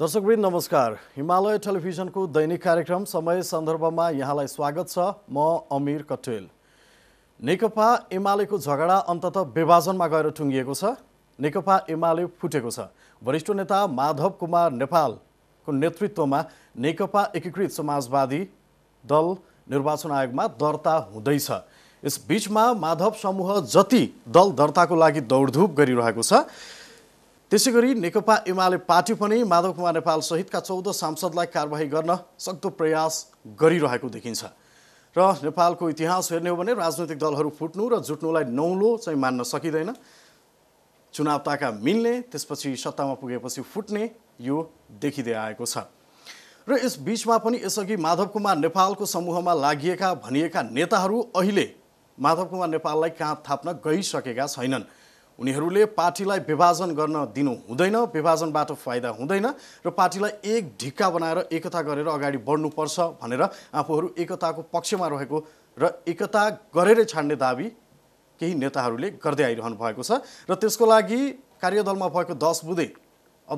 दर्शकवृन्द नमस्कार हिमालय टेलिभिजनको दैनिक कार्यक्रम समय सन्दर्भमा यहाँलाई स्वागत छ म अमिर कटेल नेकपा एमालेको झगडा अन्तत विभाजनमा गएर टुङ्गिएको छ नेकपा एमाले फुटेको छ वरिष्ठ नेता माधव कुमार नेपालको नेतृत्वमा नेकपा एकीकृत समाजवादी दल निर्वाचन आयोगमा दर्ता हुँदैछ यस माधव समूह जति दल दर्ताको लागि दौडधुप गरिरहेको छ त्यसै गरी नेकपा एमाले पार्टी पनि माधव कुमार नेपाल सहितका चौध सांसदलाई कारवाही गर्न सक्दो प्रयास गरिरहेको देखिन्छ र नेपालको इतिहास हेर्ने हो भने राजनैतिक दलहरू फुट्नु र जुट्नुलाई नौलो चाहिँ मान्न सकिँदैन चुनाव ताका मिल्ने त्यसपछि सत्तामा पुगेपछि फुट्ने यो देखिँदै आएको छ र यस बिचमा पनि यसअघि माधव कुमार नेपालको समूहमा लागिएका भनिएका नेताहरू अहिले माधव कुमार नेपाललाई कहाँ थाप्न गइसकेका छैनन् उनीहरूले पार्टीलाई विभाजन गर्न दिनु हुँदैन विभाजनबाट फाइदा हुँदैन र पार्टीलाई एक ढिक्का बनाएर एकता गरेर अगाडि बढ्नुपर्छ भनेर आफूहरू एकताको पक्षमा रहेको र एकता गरेरै छाड्ने दावी केही नेताहरूले गर्दै आइरहनु भएको छ र त्यसको लागि कार्यदलमा भएको दस बुधे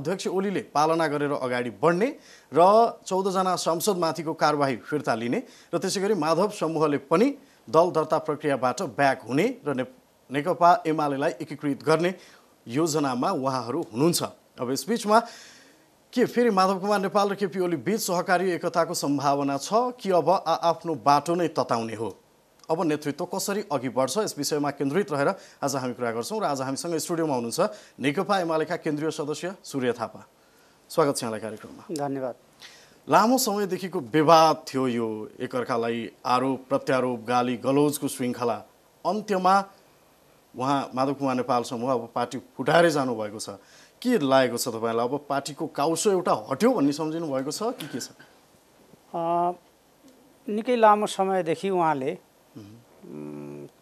अध्यक्ष ओलीले पालना गरेर अगाडि बढ्ने र चौधजना संसदमाथिको कारवाही फिर्ता लिने र त्यसै गरी माधव समूहले पनि दल दर्ता प्रक्रियाबाट ब्याक हुने र नेकपा एमालेलाई एकीकृत गर्ने योजनामा उहाँहरू हुनुहुन्छ अब यसबिचमा के फेरि माधव कुमार नेपाल र केपी ओली बीच सहकारी एकताको सम्भावना छ कि अब आआफ्नो बाटो नै तताउने हो अब नेतृत्व कसरी अघि बढ्छ यस विषयमा केन्द्रित रहेर आज हामी कुरा गर्छौँ र आज हामीसँग स्टुडियोमा हुनुहुन्छ नेकपा एमालेका केन्द्रीय सदस्य सूर्य थापा स्वागत छ यहाँलाई कार्यक्रममा धन्यवाद लामो समयदेखिको विवाद थियो यो एकअर्कालाई आरोप प्रत्यारोप गाली गलौजको श्रृङ्खला अन्त्यमा उहाँ माधव कुमार नेपाल समूह अब पार्टी फुटाएरै जानुभएको छ के लागेको छ तपाईँलाई अब पार्टीको काउसो एउटा हट्यो भन्ने सम्झिनु भएको छ कि के छ निकै लामो समयदेखि उहाँले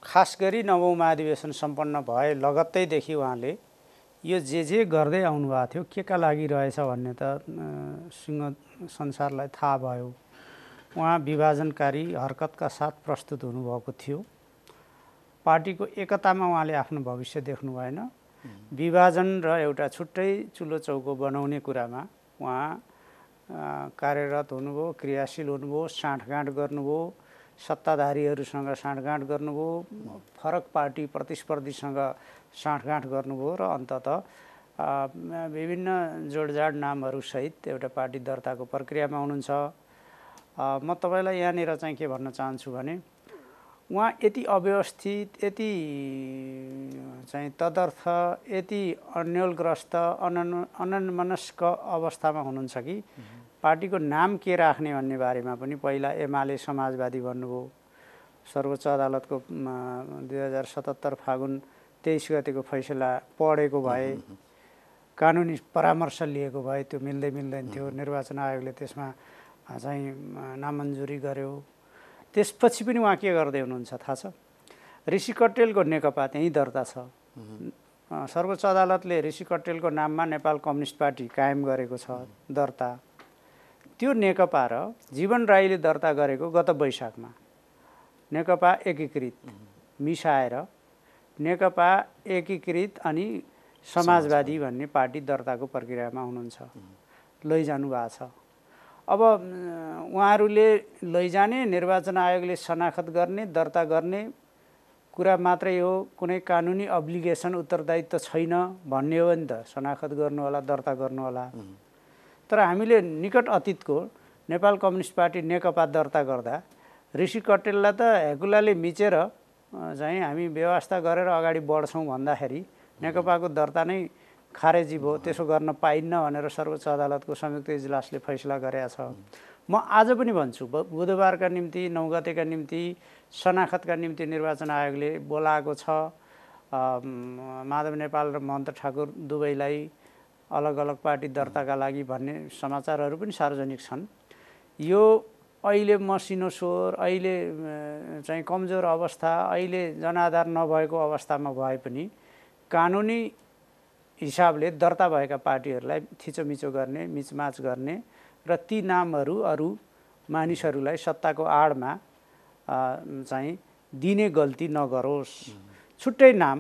खास गरी नवौँ महाधिवेशन सम्पन्न भए लगत्तैदेखि उहाँले यो जे जे गर्दै आउनुभएको थियो के का लागि रहेछ भन्ने त सिंह संसारलाई थाहा भयो उहाँ विभाजनकारी हरकतका साथ प्रस्तुत हुनुभएको थियो पार्टीको एकतामा उहाँले आफ्नो भविष्य देख्नु भएन विभाजन र एउटा छुट्टै चुलो चौको बनाउने कुरामा उहाँ कार्यरत हुनुभयो क्रियाशील हुनुभयो साँठगाँठ गर्नुभयो सत्ताधारीहरूसँग साँठगाँठ गर्नुभयो फरक पार्टी प्रतिस्पर्धीसँग साँठगाँठ गर्नुभयो र अन्तत विभिन्न जोडजाड नामहरूसहित एउटा पार्टी दर्ताको प्रक्रियामा हुनुहुन्छ म तपाईँलाई यहाँनिर चाहिँ के भन्न चाहन्छु भने उहाँ यति अव्यवस्थित यति चाहिँ तदर्थ यति अन्यलग्रस्त अनन मनस्क अवस्थामा हुनुहुन्छ कि पार्टीको नाम के राख्ने भन्ने बारेमा पनि पहिला एमाले समाजवादी भन्नुभयो सर्वोच्च अदालतको दुई हजार सतहत्तर फागुन तेइस गतिको फैसला पढेको भए कानुनी परामर्श लिएको भए त्यो मिल्दै मिल्दैन थियो निर्वाचन आयोगले त्यसमा चाहिँ नामन्जुरी गर्यो त्यसपछि पनि उहाँ के गर्दै हुनुहुन्छ थाहा छ ऋषि कटेलको नेकपा त्यहीँ दर्ता छ सर्वोच्च अदालतले ऋषि कटेलको नाममा नेपाल कम्युनिस्ट पार्टी कायम गरेको छ दर्ता त्यो नेकपा र जीवन राईले दर्ता गरेको गत वैशाखमा नेकपा एकीकृत मिसाएर नेकपा एकीकृत अनि समाजवादी भन्ने पार्टी दर्ताको प्रक्रियामा हुनुहुन्छ लैजानु भएको छ अब उहाँहरूले लैजाने निर्वाचन आयोगले शनाखत गर्ने दर्ता गर्ने कुरा मात्रै हो कुनै कानुनी अब्लिगेसन उत्तरदायित्व छैन भन्ने हो नि त शनाखत गर्नुहोला दर्ता गर्नुहोला तर हामीले निकट अतीतको नेपाल कम्युनिस्ट पार्टी नेकपा दर्ता गर्दा ऋषि कटेललाई त हेकुलाले मिचेर चाहिँ हामी व्यवस्था गरेर अगाडि बढ्छौँ भन्दाखेरि नेकपाको दर्ता नै खारेजी भयो त्यसो गर्न पाइन्न भनेर सर्वोच्च अदालतको संयुक्त इजलासले फैसला गरेका छ म आज पनि भन्छु बुधबारका निम्ति नौ गतेका निम्ति शनाखतका निम्ति निर्वाचन आयोगले बोलाएको छ माधव नेपाल र महन्त ठाकुर दुवैलाई अलग अलग पार्टी दर्ताका लागि भन्ने समाचारहरू पनि सार्वजनिक छन् यो अहिले मसिनो स्वर अहिले चाहिँ कमजोर अवस्था अहिले जनाधार नभएको अवस्थामा भए पनि कानुनी हिसाबले दर्ता भएका पार्टीहरूलाई थिचोमिचो गर्ने मिचमाच गर्ने र ती नामहरू अरू मानिसहरूलाई सत्ताको आडमा चाहिँ दिने गल्ती नगरोस् छुट्टै नाम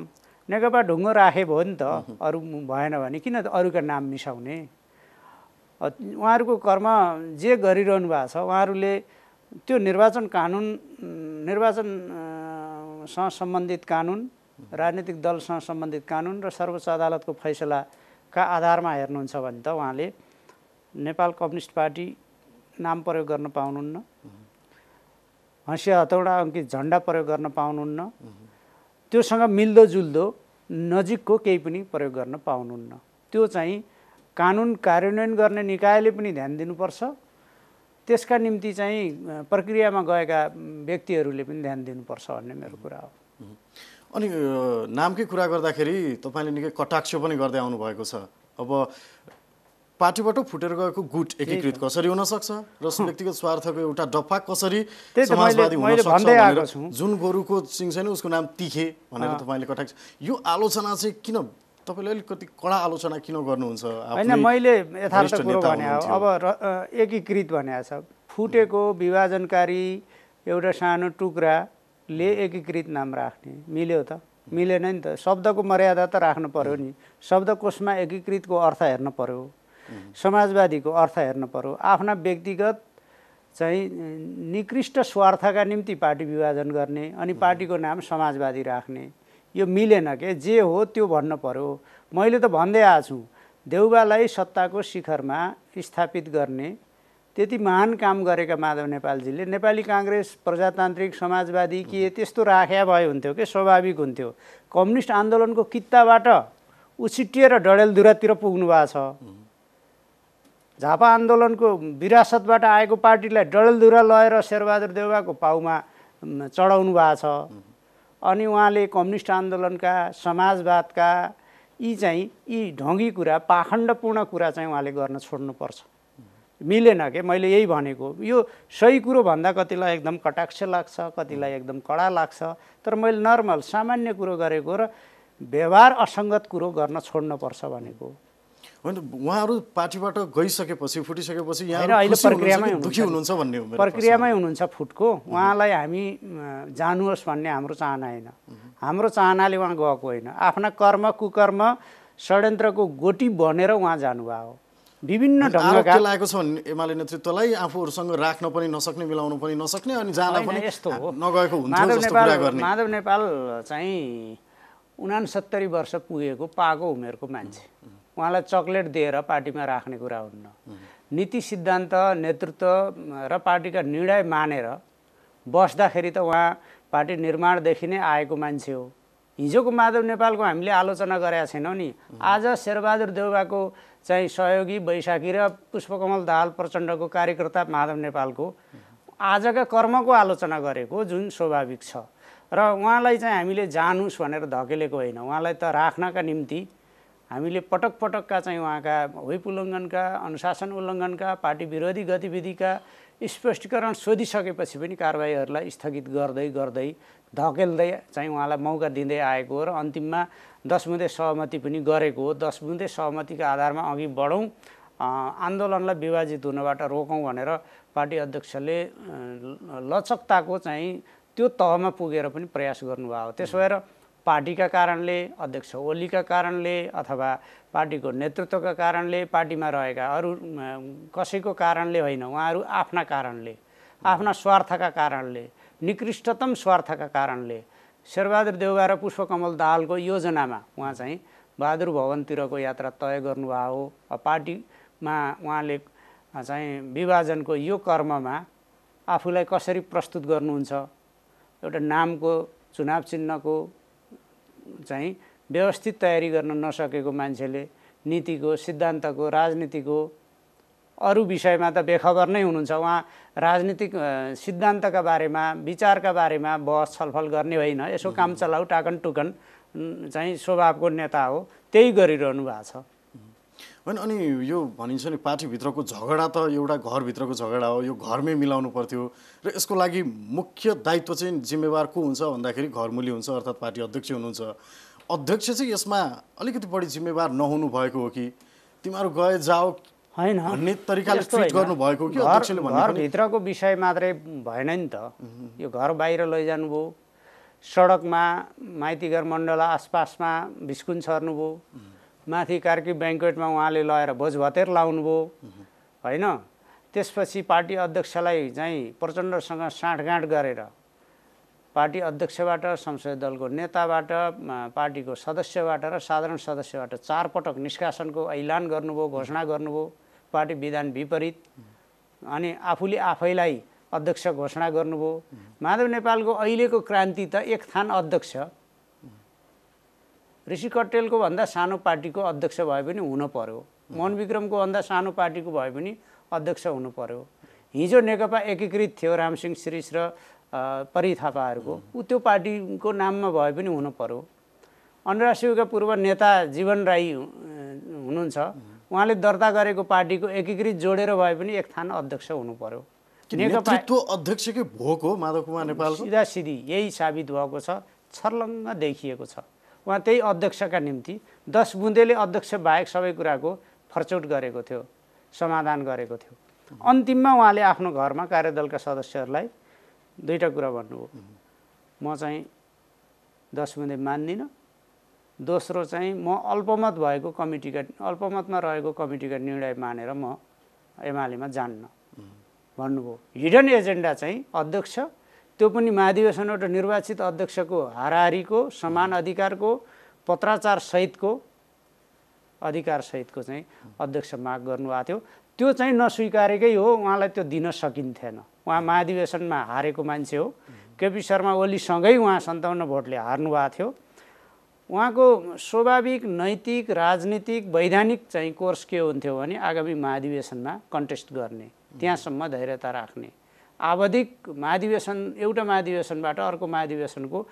नेकपा ढुङ्गो राखे भयो नि त अरू भएन भने किन अरूका नाम मिसाउने उहाँहरूको कर्म जे गरिरहनु भएको छ उहाँहरूले त्यो निर्वाचन कानुन निर्वाचनसँग सम्बन्धित कानुन राजनीतिक दलसँग सम्बन्धित कानुन र सर्वोच्च अदालतको फैसलाका आधारमा हेर्नुहुन्छ भने त उहाँले नेपाल कम्युनिस्ट पार्टी नाम प्रयोग गर्न पाउनुहुन्न हँसिया हतौडा अङ्कित झन्डा प्रयोग गर्न पाउनुहुन्न त्योसँग मिल्दोजुल्दो नजिकको केही पनि प्रयोग गर्न पाउनुहुन्न त्यो चाहिँ कानुन कार्यान्वयन गर्ने निकायले पनि ध्यान दिनुपर्छ त्यसका निम्ति चाहिँ प्रक्रियामा गएका व्यक्तिहरूले पनि ध्यान दिनुपर्छ भन्ने मेरो कुरा हो अनि नामकै कुरा गर्दाखेरि तपाईँले निकै कटाक्ष पनि गर्दै आउनु भएको छ अब पार्टीबाट फुटेर गएको गुट एकीकृत कसरी हुन सक्छ र व्यक्तिगत स्वार्थको एउटा डप्पा कसरी समाजवादी हुन सक्छ जुन गोरुको सिङ छैन उसको नाम तिखे भनेर तपाईँले कटाक्ष यो आलोचना चाहिँ किन तपाईँले अलिकति कडा आलोचना किन गर्नुहुन्छ होइन मैले यथार्थ कुरो भने अब एकीकृत भनेको छ फुटेको विभाजनकारी एउटा सानो टुक्रा ले एकीकृत नाम राख्ने मिल्यो त मिलेन नि त शब्दको मर्यादा त राख्नु पऱ्यो नि शब्दकोशमा एकीकृतको अर्थ हेर्नु पऱ्यो समाजवादीको अर्थ हेर्नु पऱ्यो आफ्ना व्यक्तिगत चाहिँ निकृष्ट स्वार्थका निम्ति पार्टी विभाजन गर्ने अनि पार्टीको नाम समाजवादी राख्ने यो मिलेन के जे हो त्यो भन्नु पऱ्यो मैले त भन्दै आएको छु देउबालाई सत्ताको शिखरमा स्थापित गर्ने त्यति महान काम गरेका माधव नेपालजीले नेपाली काङ्ग्रेस प्रजातान्त्रिक समाजवादी के त्यस्तो राख्या भए हुन्थ्यो कि स्वाभाविक हुन्थ्यो कम्युनिस्ट आन्दोलनको कित्ताबाट उछिटिएर डडेलधुरातिर पुग्नु भएको छ झापा आन्दोलनको विरासतबाट आएको पार्टीलाई डडेलधुरा लगेर शेरबहादुर देउवाको पाउमा चढाउनु भएको छ अनि उहाँले कम्युनिस्ट आन्दोलनका समाजवादका यी चाहिँ यी ढङ्गी कुरा पाखण्डपूर्ण कुरा चाहिँ उहाँले गर्न छोड्नुपर्छ मिलेन के मैले यही भनेको यो सही कुरो भन्दा कतिलाई एकदम कटाक्ष लाग्छ कतिलाई एकदम कडा लाग्छ तर मैले नर्मल सामान्य कुरो गरेको र व्यवहार असङ्गत कुरो गर्न छोड्नुपर्छ भनेको होइन उहाँहरू पार्टीबाट गइसकेपछि फुटिसकेपछि अहिले प्रक्रियामै हुनुहुन्छ भन्ने प्रक्रियामै हुनुहुन्छ फुटको उहाँलाई हामी जानुहोस् भन्ने हाम्रो चाहना होइन हाम्रो चाहनाले उहाँ गएको होइन आफ्ना कर्म कुकर्म षड्यन्त्रको गोटी बनेर उहाँ हो विभिन्न ढङ्गका लागेको छ एमाले नेतृत्वलाई आफूहरूसँग राख्न पनि नसक्ने मिलाउन पनि नसक्ने अनि जान पनि यस्तो हो नगएको हुन्छ माधव नेपाल चाहिँ उनासत्तरी वर्ष पुगेको पागो उमेरको मान्छे उहाँलाई चक्लेट दिएर पार्टीमा राख्ने कुरा हुन्न नीति सिद्धान्त नेतृत्व र पार्टीका निर्णय मानेर बस्दाखेरि त उहाँ पार्टी निर्माणदेखि नै आएको मान्छे हो हिजोको माधव नेपालको हामीले आलोचना गरेका छैनौँ नि आज शेरबहादुर देउवाको चाहिँ सहयोगी वैशाखी र पुष्पकमल दाहाल प्रचण्डको कार्यकर्ता माधव नेपालको आजका कर्मको आलोचना गरेको जुन स्वाभाविक छ र उहाँलाई चाहिँ हामीले जानुस् भनेर धकेलेको होइन उहाँलाई त राख्नका निम्ति हामीले पटक पटकका चाहिँ उहाँका होइप उल्लङ्घनका अनुशासन उल्लङ्घनका पार्टी विरोधी गतिविधिका स्पष्टीकरण सोधिसकेपछि पनि कारवाहीहरूलाई स्थगित गर्दै गर्दै धकेल्दै चाहिँ उहाँलाई मौका दिँदै आएको हो र अन्तिममा दस बुँदे सहमति पनि गरेको हो दस बुँदे सहमतिको आधारमा अघि बढौँ आन्दोलनलाई विभाजित हुनबाट रोकौँ भनेर पार्टी अध्यक्षले लचकताको चाहिँ त्यो तहमा पुगेर पनि प्रयास गर्नुभएको त्यसो भएर पार्टीका कारणले अध्यक्ष ओलीका कारणले अथवा पार्टीको नेतृत्वका कारणले पार्टीमा रहेका अरू कसैको कारणले होइन उहाँहरू आफ्ना कारणले आफ्ना स्वार्थका कारणले निकृष्टतम स्वार्थका कारणले शेरबहादुर देवगा र पुष्पकमल दाहालको योजनामा उहाँ चाहिँ बहादुर भवनतिरको यात्रा तय गर्नुभएको हो पार्टीमा उहाँले चाहिँ विभाजनको यो कर्ममा आफूलाई कसरी प्रस्तुत गर्नुहुन्छ एउटा नामको चुनाव चिन्हको चाहिँ व्यवस्थित तयारी गर्न नसकेको मान्छेले नीतिको सिद्धान्तको राजनीतिको अरू विषयमा त बेखबर नै हुनुहुन्छ उहाँ राजनीतिक सिद्धान्तका बारेमा विचारका बारेमा बहस छलफल गर्ने होइन यसो काम चलाउ टाकन टुकन चाहिँ स्वभावको नेता हो त्यही गरिरहनु भएको छ होइन अनि यो भनिन्छ नि पार्टीभित्रको झगडा त एउटा घरभित्रको झगडा हो यो घरमै मिलाउनु पर्थ्यो र यसको लागि मुख्य दायित्व चाहिँ जिम्मेवार को हुन्छ भन्दाखेरि घरमुली हुन्छ अर्थात् पार्टी अध्यक्ष हुनुहुन्छ अध्यक्ष चाहिँ यसमा अलिकति बढी जिम्मेवार नहुनु भएको हो कि तिमीहरू गए जाओ होइन घरभित्रको विषय मात्रै भएन नि त यो घर बाहिर लैजानुभयो सडकमा माइतीघर मण्डल आसपासमा भिस्कुन छर्नुभयो माथि कार्की ब्याङ्कवेटमा उहाँले लगेर भोजभतेर लाउनुभयो होइन त्यसपछि पार्टी अध्यक्षलाई चाहिँ प्रचण्डसँग साँठगाँठ गरेर पार्टी अध्यक्षबाट संसदीय दलको नेताबाट पार्टीको सदस्यबाट र साधारण सदस्यबाट चारपटक निष्कासनको ऐलान गर्नुभयो घोषणा गर्नुभयो पार्टी विधान विपरीत अनि आफूले आफैलाई अध्यक्ष घोषणा गर्नुभयो माधव नेपालको अहिलेको क्रान्ति त एक थान अध्यक्ष ऋषि कटेलको भन्दा सानो पार्टीको अध्यक्ष भए पनि हुन पर्यो मोहन विक्रमको भन्दा सानो पार्टीको भए पनि अध्यक्ष हुनु पर्यो हिजो नेकपा एकीकृत थियो रामसिंह श्रीष र परि थापाहरूको ऊ त्यो पार्टीको नाममा भए पनि हुनु पर्यो अन्तर्राष्ट्रियका पूर्व नेता जीवन राई हुनुहुन्छ उहाँले दर्ता गरेको पार्टीको एकीकृत जोडेर भए पनि एक थान अध्यक्ष हुनु पर्यो नेकपा अध्यक्षकै भोक माधव कुमार नेपाल सिधा सिधी यही साबित भएको छ छर्लङ्ग देखिएको छ उहाँ त्यही अध्यक्षका निम्ति दस बुन्देले अध्यक्ष बाहेक सबै कुराको फर्चौट गरेको थियो समाधान गरेको थियो अन्तिममा उहाँले आफ्नो घरमा कार्यदलका सदस्यहरूलाई दुईवटा कुरा भन्नुभयो म चाहिँ दस बुँदे मान्दिनँ दोस्रो चाहिँ म अल्पमत भएको कमिटीका अल्पमतमा रहेको कमिटीका निर्णय मानेर म एमालेमा जान्न भन्नुभयो हिडन एजेन्डा चाहिँ अध्यक्ष त्यो पनि महाधिवेशनबाट निर्वाचित अध्यक्षको हाराहारीको समान अधिकारको पत्राचार सहितको अधिकार सहितको चाहिँ अध्यक्ष माग गर्नुभएको थियो त्यो चाहिँ नस्वीकारेकै हो उहाँलाई त्यो दिन सकिन्थेन उहाँ महाधिवेशनमा हारेको मान्छे हो केपी शर्मा ओलीसँगै उहाँ सन्ताउन्न भोटले हार्नुभएको थियो उहाँको स्वाभाविक नैतिक राजनीतिक वैधानिक चाहिँ कोर्स के हुन्थ्यो भने आगामी महाधिवेशनमा कन्टेस्ट गर्ने त्यहाँसम्म धैर्यता राख्ने आवधिक महाधिवेशन एउटा महाधिवेशनबाट अर्को महाधिवेशनको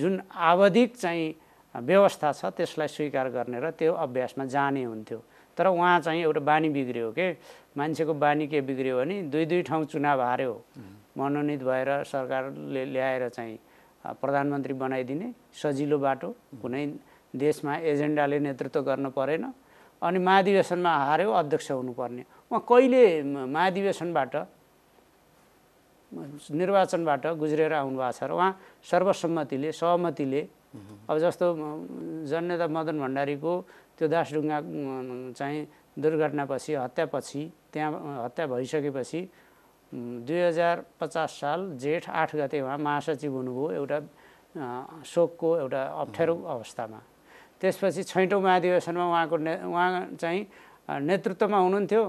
जुन आवधिक चाहिँ व्यवस्था छ त्यसलाई स्वीकार गर्ने र त्यो अभ्यासमा जाने हुन्थ्यो तर उहाँ चाहिँ एउटा बानी बिग्रियो के मान्छेको बानी के बिग्रियो भने दुई दुई ठाउँ चुनाव हार्यो मनोनित भएर सरकारले ल्याएर चाहिँ प्रधानमन्त्री बनाइदिने सजिलो बाटो कुनै देशमा एजेन्डाले नेतृत्व गर्न परेन अनि महाधिवेशनमा हार्यो अध्यक्ष हुनुपर्ने उहाँ कहिले महाधिवेशनबाट निर्वाचनबाट गुज्रेर भएको छ र उहाँ सर्वसम्मतिले सहमतिले अब जस्तो जननेता मदन भण्डारीको त्यो दासढुङ्गा चाहिँ दुर्घटनापछि हत्यापछि त्यहाँ हत्या भइसकेपछि दुई हजार पचास साल जेठ आठ गते उहाँ महासचिव हुनुभयो एउटा शोकको एउटा अप्ठ्यारो अवस्थामा त्यसपछि छैटौँ महाधिवेशनमा उहाँको ने उहाँ चाहिँ नेतृत्वमा हुनुहुन्थ्यो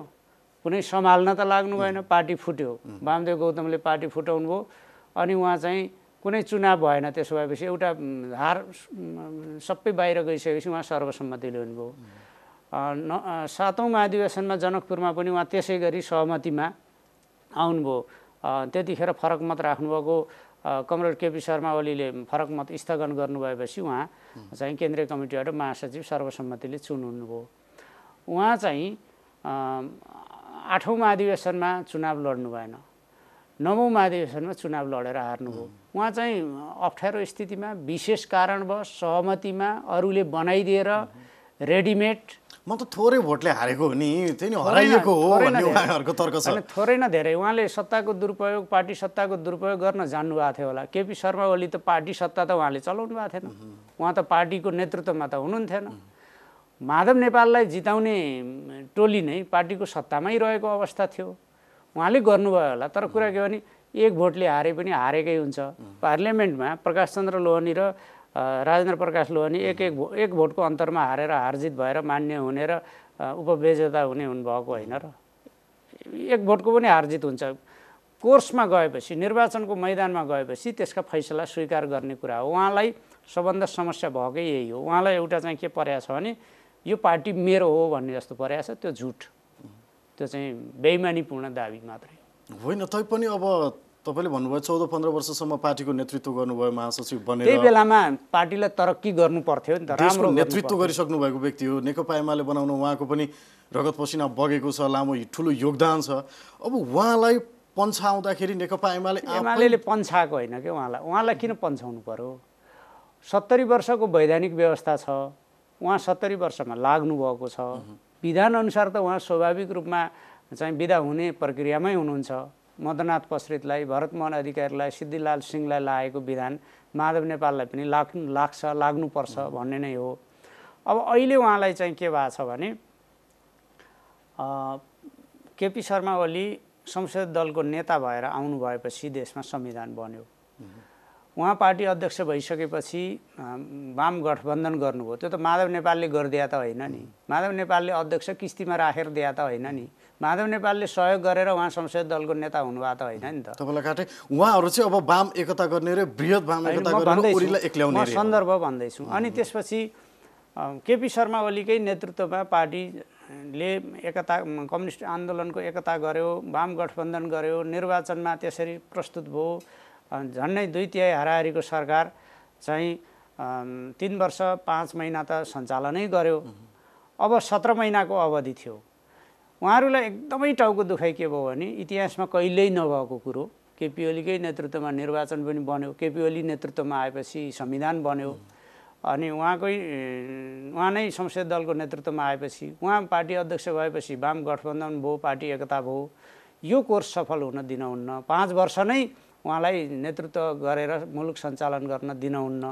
कुनै सम्हाल्न त लाग्नु भएन पार्टी फुट्यो वामदेव गौतमले पार्टी फुटाउनुभयो अनि उहाँ चाहिँ कुनै चुनाव भएन त्यसो भएपछि एउटा हार सबै बाहिर गइसकेपछि उहाँ सर्वसम्मति हुनुभयो न सातौँ महाधिवेशनमा जनकपुरमा पनि उहाँ त्यसै गरी सहमतिमा आउनुभयो त्यतिखेर फरक मत राख्नुभएको कमरेड केपी शर्मा ओलीले फरक मत स्थगन गर्नुभएपछि उहाँ चाहिँ केन्द्रीय कमिटीबाट महासचिव सर्वसम्मतिले चुन्नुभयो उहाँ चाहिँ आठौँ महाधिवेशनमा चुनाव लड्नु भएन नवौँ महाधिवेशनमा चुनाव लडेर हार्नुभयो उहाँ चाहिँ अप्ठ्यारो स्थितिमा विशेष कारणवश सहमतिमा अरूले बनाइदिएर रेडिमेड म त थोरै भोटले हारेको हो नि त्यही नि हराइएको हो भन्ने उहाँहरूको तर्क छ थोरै न धेरै उहाँले सत्ताको दुरुपयोग पार्टी सत्ताको दुरुपयोग गर्न जान्नुभएको थियो होला केपी शर्मा ओली त पार्टी सत्ता त उहाँले चलाउनु भएको थिएन उहाँ त पार्टीको नेतृत्वमा त हुनुहुन्थेन माधव नेपाललाई जिताउने टोली नै पार्टीको सत्तामै रहेको अवस्था थियो उहाँले गर्नुभयो होला तर कुरा के भने एक भोटले हारे पनि हारेकै हुन्छ पार्लियामेन्टमा प्रकाश चन्द्र लोहनी र राजेन्द्र प्रकाश लोहनी एक एक एक भोटको अन्तरमा हारेर हारजित भएर मान्य हुने र उपवेजता हुने हुनुभएको होइन र एक भोटको पनि हारजित हुन्छ कोर्समा गएपछि निर्वाचनको मैदानमा गएपछि त्यसका फैसला स्वीकार गर्ने कुरा हो उहाँलाई सबभन्दा समस्या भएकै यही हो उहाँलाई एउटा चाहिँ के परेको छ भने यो पार्टी मेरो हो भन्ने जस्तो परेको छ त्यो झुट त्यो चाहिँ बेइमानीपूर्ण दाबी मात्रै होइन तैपनि अब तपाईँले भन्नुभयो चौध पन्ध्र वर्षसम्म पार्टीको नेतृत्व गर्नुभयो महासचिव बनेर त्यही बेलामा पार्टीलाई तरक्की गर्नु पर्थ्यो नि त राम्रो नेतृत्व गरिसक्नु भएको व्यक्ति हो नेकपा एमाले बनाउनु उहाँको पनि रगत पसिना बगेको छ लामो ठुलो योगदान छ अब उहाँलाई पन्छाउँदाखेरि नेकपा एमाले एमाले पन्छाएको होइन कि उहाँलाई उहाँलाई किन पन्छाउनु पऱ्यो सत्तरी वर्षको वैधानिक व्यवस्था छ उहाँ सत्तरी वर्षमा लाग्नुभएको छ विधानअनुसार त उहाँ स्वाभाविक रूपमा चाहिँ विदा हुने प्रक्रियामै हुनुहुन्छ मदनाथ पश्रितलाई भरतमोहन अधिकारीलाई सिद्धिलाल सिंहलाई लागेको विधान माधव नेपाललाई पनि लाग् लाग्छ लाग्नुपर्छ भन्ने नै हो अब अहिले उहाँलाई चाहिँ के भएको छ भने केपी शर्मा ओली संसद दलको नेता भएर आउनु भएपछि देशमा संविधान बन्यो उहाँ पार्टी अध्यक्ष भइसकेपछि वाम गठबन्धन गर्नुभयो त्यो त माधव नेपालले गरिदिया त होइन नि माधव नेपालले अध्यक्ष किस्तीमा राखेर दिया त होइन नि माधव नेपालले सहयोग गरेर उहाँ संसदीय दलको नेता हुनुभएको त होइन नि त तपाईँलाई काटे उहाँहरू चाहिँ अब वाम एकता गर्ने र वृहत वाम एकता गर्ने म सन्दर्भ भन्दैछु अनि त्यसपछि केपी शर्मा ओलीकै नेतृत्वमा पार्टीले एकता कम्युनिस्ट आन्दोलनको एकता गर्यो वाम गठबन्धन गर्यो निर्वाचनमा त्यसरी प्रस्तुत भयो झन्डै दुई तिहाई हाराहारीको सरकार चाहिँ तिन वर्ष पाँच महिना त सञ्चालनै गर्यो अब सत्र महिनाको अवधि थियो उहाँहरूलाई एकदमै टाउको दुखाइ के भयो भने इतिहासमा कहिल्यै नभएको कुरो केपी ओलीकै नेतृत्वमा निर्वाचन पनि बन्यो केपी ओली नेतृत्वमा आएपछि संविधान बन्यो अनि उहाँकै उहाँ नै संसदीय दलको नेतृत्वमा आएपछि उहाँ पार्टी अध्यक्ष भएपछि वाम गठबन्धन भयो पार्टी एकता भयो यो कोर्स सफल हुन दिनहुन्न पाँच वर्ष नै उहाँलाई नेतृत्व गरेर मुलुक सञ्चालन गर्न दिनहुन्न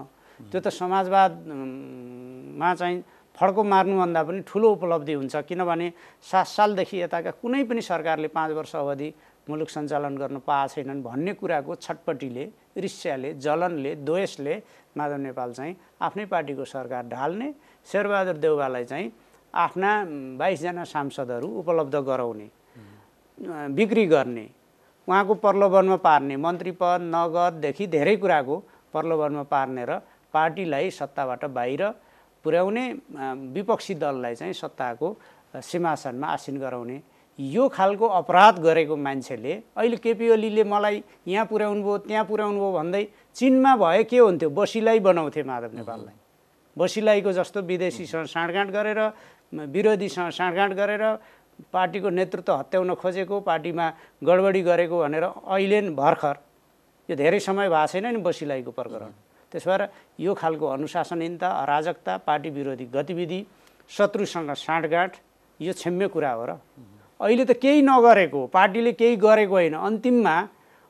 त्यो त समाजवादमा चाहिँ फड्को मार्नुभन्दा पनि ठुलो उपलब्धि हुन्छ किनभने सात सालदेखि यताका कुनै पनि सरकारले पाँच वर्ष अवधि मुलुक सञ्चालन गर्न पाएको छैनन् भन्ने कुराको छटपट्टिले ऋष्याले जलनले द्वेषले माधव नेपाल चाहिँ आफ्नै पार्टीको सरकार ढाल्ने शेरबहादुर देउवालाई चाहिँ आफ्ना बाइसजना सांसदहरू उपलब्ध गराउने बिक्री गर्ने उहाँको प्रलोभनमा पार्ने मन्त्री पद नगददेखि धेरै कुराको प्रलोभनमा पार्ने र पार्टीलाई सत्ताबाट बाहिर पुर्याउने विपक्षी दललाई चाहिँ सत्ताको सिंहासनमा आसिन गराउने यो खालको अपराध गरेको मान्छेले अहिले केपी ओलीले मलाई यहाँ पुर्याउनु भयो त्यहाँ पुर्याउनु भयो भन्दै चिनमा भए के हुन्थ्यो बसिलाई बनाउँथे माधव नेपाललाई बसिलाईको जस्तो विदेशीसँग साँडगाँड गरेर विरोधीसँग साँडगाँड गरेर पार्टीको नेतृत्व हत्याउन खोजेको पार्टीमा गडबडी गरेको भनेर अहिले भर्खर यो धेरै समय भएको छैन नि बसिलाईको प्रकरण त्यस भएर यो खालको अनुशासनहीनता अराजकता पार्टी विरोधी गतिविधि शत्रुसँग साँठगाँठ यो क्षम्य कुरा हो र अहिले त केही नगरेको पार्टीले केही गरेको होइन अन्तिममा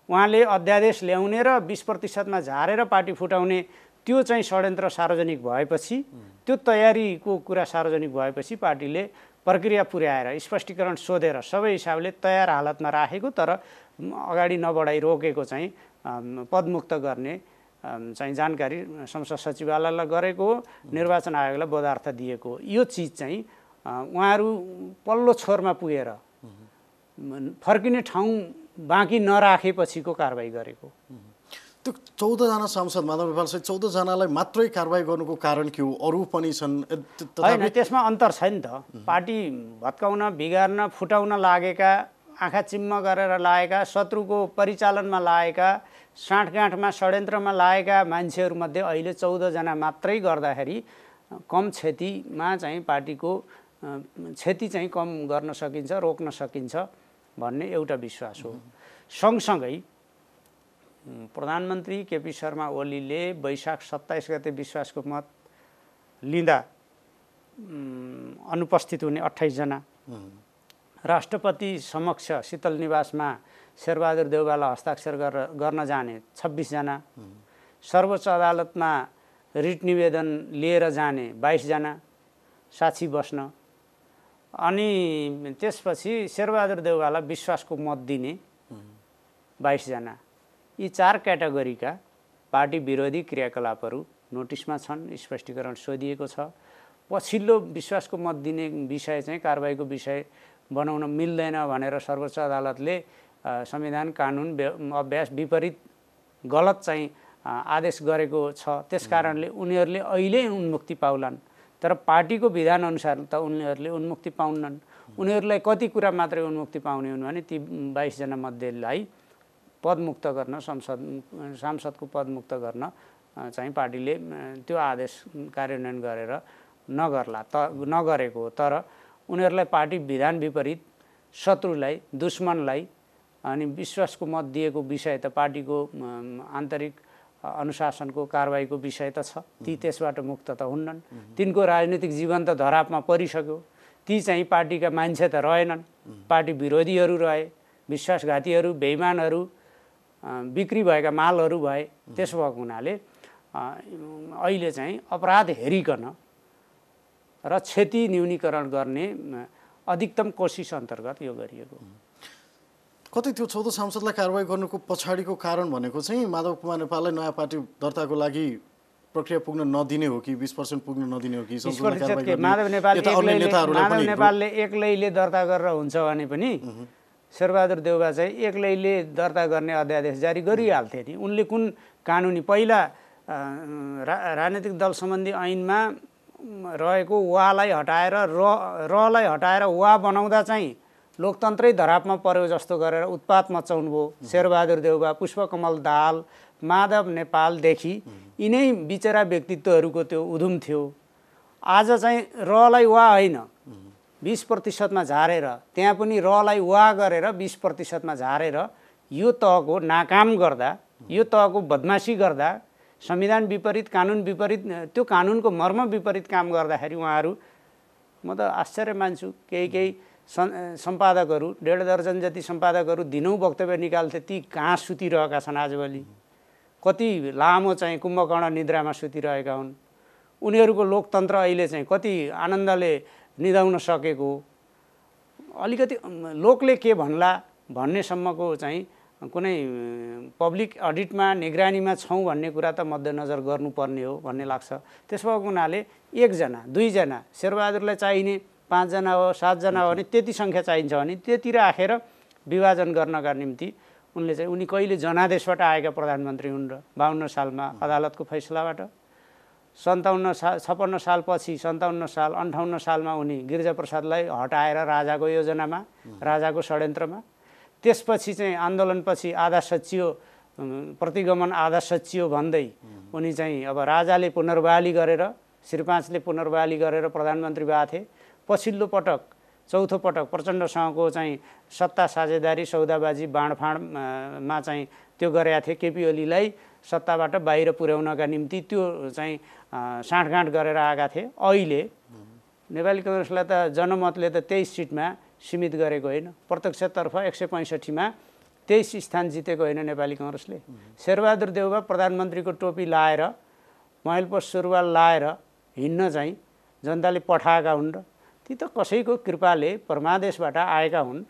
उहाँले अध्यादेश ल्याउने र बिस प्रतिशतमा झारेर पार्टी फुटाउने त्यो चाहिँ षड्यन्त्र सार्वजनिक भएपछि त्यो तयारीको कुरा सार्वजनिक भएपछि पार्टीले प्रक्रिया पुर्याएर स्पष्टीकरण सोधेर सबै हिसाबले तयार हालतमा राखेको तर अगाडि नबढाइ रोकेको चाहिँ पदमुक्त गर्ने चाहिँ जानकारी संसद सचिवालयलाई गरेको हो निर्वाचन आयोगलाई बोधार्थ दिएको यो चिज चाहिँ उहाँहरू पल्लो छोरमा पुगेर फर्किने ठाउँ बाँकी नराखेपछिको कारवाही गरेको त्यो चौधजना सांसद माधव नेपाल सहित चौधजनालाई मात्रै कारवाही गर्नुको कारण के हो अरू पनि छन् होइन त्यसमा अन्तर छ नि त पार्टी भत्काउन बिगार्न फुटाउन लागेका आँखा चिम्म गरेर लागेका शत्रुको परिचालनमा लागेका साँठगाँठमा षड्यन्त्रमा लागेका मान्छेहरूमध्ये अहिले चौधजना मात्रै गर्दाखेरि कम क्षतिमा चाहिँ पार्टीको क्षति चाहिँ कम गर्न सकिन्छ रोक्न सकिन्छ भन्ने एउटा विश्वास हो सँगसँगै प्रधानमन्त्री केपी शर्मा ओलीले वैशाख सत्ताइस गते विश्वासको मत लिँदा अनुपस्थित हुने अठाइसजना राष्ट्रपति समक्ष शीतल निवासमा शेरबहादुर देउबालाई हस्ताक्षर गरेर गर्न जाने छब्बिसजना सर्वोच्च अदालतमा रिट निवेदन लिएर जाने बाइसजना साक्षी बस्न अनि त्यसपछि शेरबहादुर देउबालाई विश्वासको मत दिने बाइसजना यी चार क्याटेगोरीका पार्टी विरोधी क्रियाकलापहरू नोटिसमा छन् स्पष्टीकरण सोधिएको छ पछिल्लो विश्वासको मत दिने विषय चाहिँ कारवाहीको विषय बनाउन मिल्दैन भनेर सर्वोच्च अदालतले संविधान कानुन अभ्यास विपरीत गलत चाहिँ आदेश गरेको छ त्यस कारणले उनीहरूले अहिले उन्मुक्ति पाउलान् तर पार्टीको विधानअनुसार त उनीहरूले उन्मुक्ति पाउनन् उनीहरूलाई कति कुरा मात्रै उन्मुक्ति पाउने हुन् भने ती बाइसजना मध्येलाई पदमुक्त गर्न संसद सांसदको पदमुक्त गर्न चाहिँ पार्टीले त्यो आदेश कार्यान्वयन गरेर नगर्ला त नगरेको हो तर उनीहरूलाई पार्टी विधान विपरीत शत्रुलाई दुश्मनलाई अनि विश्वासको मत दिएको विषय त पार्टीको आन्तरिक अनुशासनको कारवाहीको विषय त छ ती त्यसबाट मुक्त त हुन्नन् तिनको राजनीतिक जीवन त धरापमा परिसक्यो ती चाहिँ पार्टीका मान्छे त रहेनन् पार्टी विरोधीहरू रहे विश्वासघातीहरू बेइमानहरू बिक्री भएका मालहरू भए त्यसो भएको हुनाले अहिले चाहिँ अपराध हेरिकन र क्षति न्यूनीकरण गर्ने अधिकतम कोसिस अन्तर्गत यो गरिएको कतै त्यो चौध सांसदलाई कारवाही गर्नुको पछाडिको कारण भनेको चाहिँ माधव कुमार नेपाललाई नयाँ पार्टी दर्ताको लागि प्रक्रिया पुग्न नदिने हो कि बिस पर्सेन्ट पुग्न नदिने हो कि माधव नेपालले एक्लैले दर्ता गरेर हुन्छ भने पनि शेरबहादुर देउबा चाहिँ एक्लैले दर्ता गर्ने अध्यादेश जारी गरिहाल्थे नि उनले कुन कानुनी पहिला रा राजनीतिक दल सम्बन्धी ऐनमा रहेको वालाई हटाएर र रलाई हटाएर वा बनाउँदा चाहिँ लोकतन्त्रै धरापमा पर्यो जस्तो गरेर उत्पात मचाउनुभयो शेरबहादुर देउबा पुष्पकमल दाल माधव नेपालदेखि यिनै बिचरा व्यक्तित्वहरूको त्यो उधुम थियो आज चाहिँ रलाई वा होइन बिस प्रतिशतमा झारेर त्यहाँ पनि रलाई वा गरेर बिस प्रतिशतमा झारेर यो तहको नाकाम गर्दा यो तहको बदमासी गर्दा संविधान विपरीत कानुन विपरीत त्यो कानुनको मर्म विपरीत काम गर्दाखेरि उहाँहरू म त आश्चर्य मान्छु केही केही सम्पादकहरू डेढ दर्जन जति सम्पादकहरू दिनौँ वक्तव्य निकाल्थे ती कहाँ सुतिरहेका छन् आजभोलि कति लामो चाहिँ कुम्भकर्ण निद्रामा सुतिरहेका हुन् उनीहरूको लोकतन्त्र अहिले चाहिँ कति आनन्दले निधाउन सकेको अलिकति लोकले के भन्ला भन्नेसम्मको चाहिँ कुनै पब्लिक अडिटमा निगरानीमा छौँ भन्ने कुरा त मध्यनजर गर्नुपर्ने हो भन्ने लाग्छ त्यसो भएको हुनाले एकजना दुईजना शेरबहादुरलाई चाहिने पाँचजना हो सातजना हो भने त्यति सङ्ख्या चाहिन्छ भने त्यति राखेर विभाजन गर्नका निम्ति उनले चाहिँ उनी कहिले जनादेशबाट आएका प्रधानमन्त्री हुन् र बाहन्न सालमा अदालतको फैसलाबाट सन्ताउन्न साल छपन्न सालपछि सन्ताउन्न साल अन्ठाउन्न सालमा उनी गिरिजाप्रसादलाई हटाएर राजाको योजनामा राजाको षड्यन्त्रमा त्यसपछि चाहिँ आन्दोलनपछि आधा सचियो प्रतिगमन आधा सचियो भन्दै उनी चाहिँ अब राजाले पुनर्वाली गरेर श्री पाँचले पुनर्वाली गरेर प्रधानमन्त्री भएको थिए पछिल्लो पटक चौथो पटक प्रचण्डसँगको चाहिँ सत्ता साझेदारी सौदाबाजी बाँडफाँडमा चाहिँ त्यो गरेका थिए केपी ओलीलाई सत्ताबाट बाहिर पुर्याउनका निम्ति त्यो चाहिँ साँठगाँठ गरेर आएका थिए अहिले नेपाली कङ्ग्रेसलाई त जनमतले त तेइस सिटमा सीमित गरेको होइन प्रत्यक्षतर्फ एक सय पैँसठीमा तेइस स्थान जितेको होइन नेपाली कङ्ग्रेसले शेरबहादुर देउबा प्रधानमन्त्रीको टोपी लाएर मैलपोस सुरुवाल लाएर हिँड्न चाहिँ जनताले पठाएका हुन् र ती त कसैको कृपाले परमादेशबाट आएका हुन्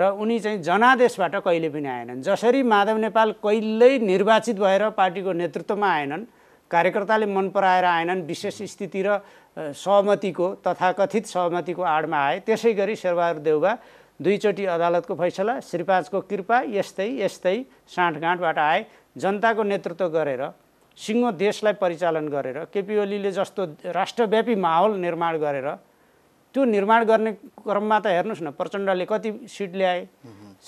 र उनी चाहिँ जनादेशबाट कहिले पनि आएनन् जसरी माधव नेपाल कहिल्यै निर्वाचित भएर पार्टीको नेतृत्वमा आएनन् कार्यकर्ताले मन पराएर आएनन् विशेष स्थिति र सहमतिको तथाकथित सहमतिको आडमा आए त्यसै गरी शेरबहादुर देउबा दुईचोटि अदालतको फैसला श्रीपाँचको कृपा यस्तै यस्तै साँठगाँठबाट आए जनताको नेतृत्व गरेर सिङ्गो देशलाई परिचालन गरेर केपी ओलीले जस्तो राष्ट्रव्यापी माहौल निर्माण गरेर त्यो निर्माण गर्ने क्रममा त हेर्नुहोस् न प्रचण्डले कति सिट ल्याए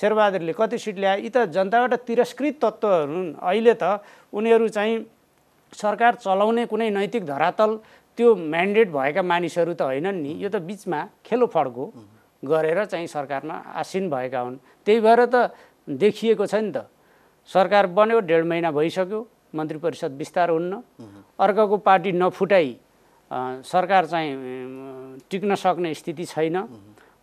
शेरबहादुरले कति सिट ल्याए यी त जनताबाट तिरस्कृत तत्त्वहरू हुन् अहिले त उनीहरू चाहिँ सरकार चलाउने कुनै नैतिक धरातल त्यो म्यान्डेट भएका मानिसहरू त होइनन् नि यो त बिचमा खेलोफड्को गरेर चाहिँ सरकारमा आसीन भएका हुन् त्यही भएर त देखिएको छ नि त सरकार बन्यो डेढ महिना भइसक्यो मन्त्री परिषद विस्तार हुन्न अर्काको पार्टी नफुटाई सरकार चाहिँ टिक्न सक्ने स्थिति छैन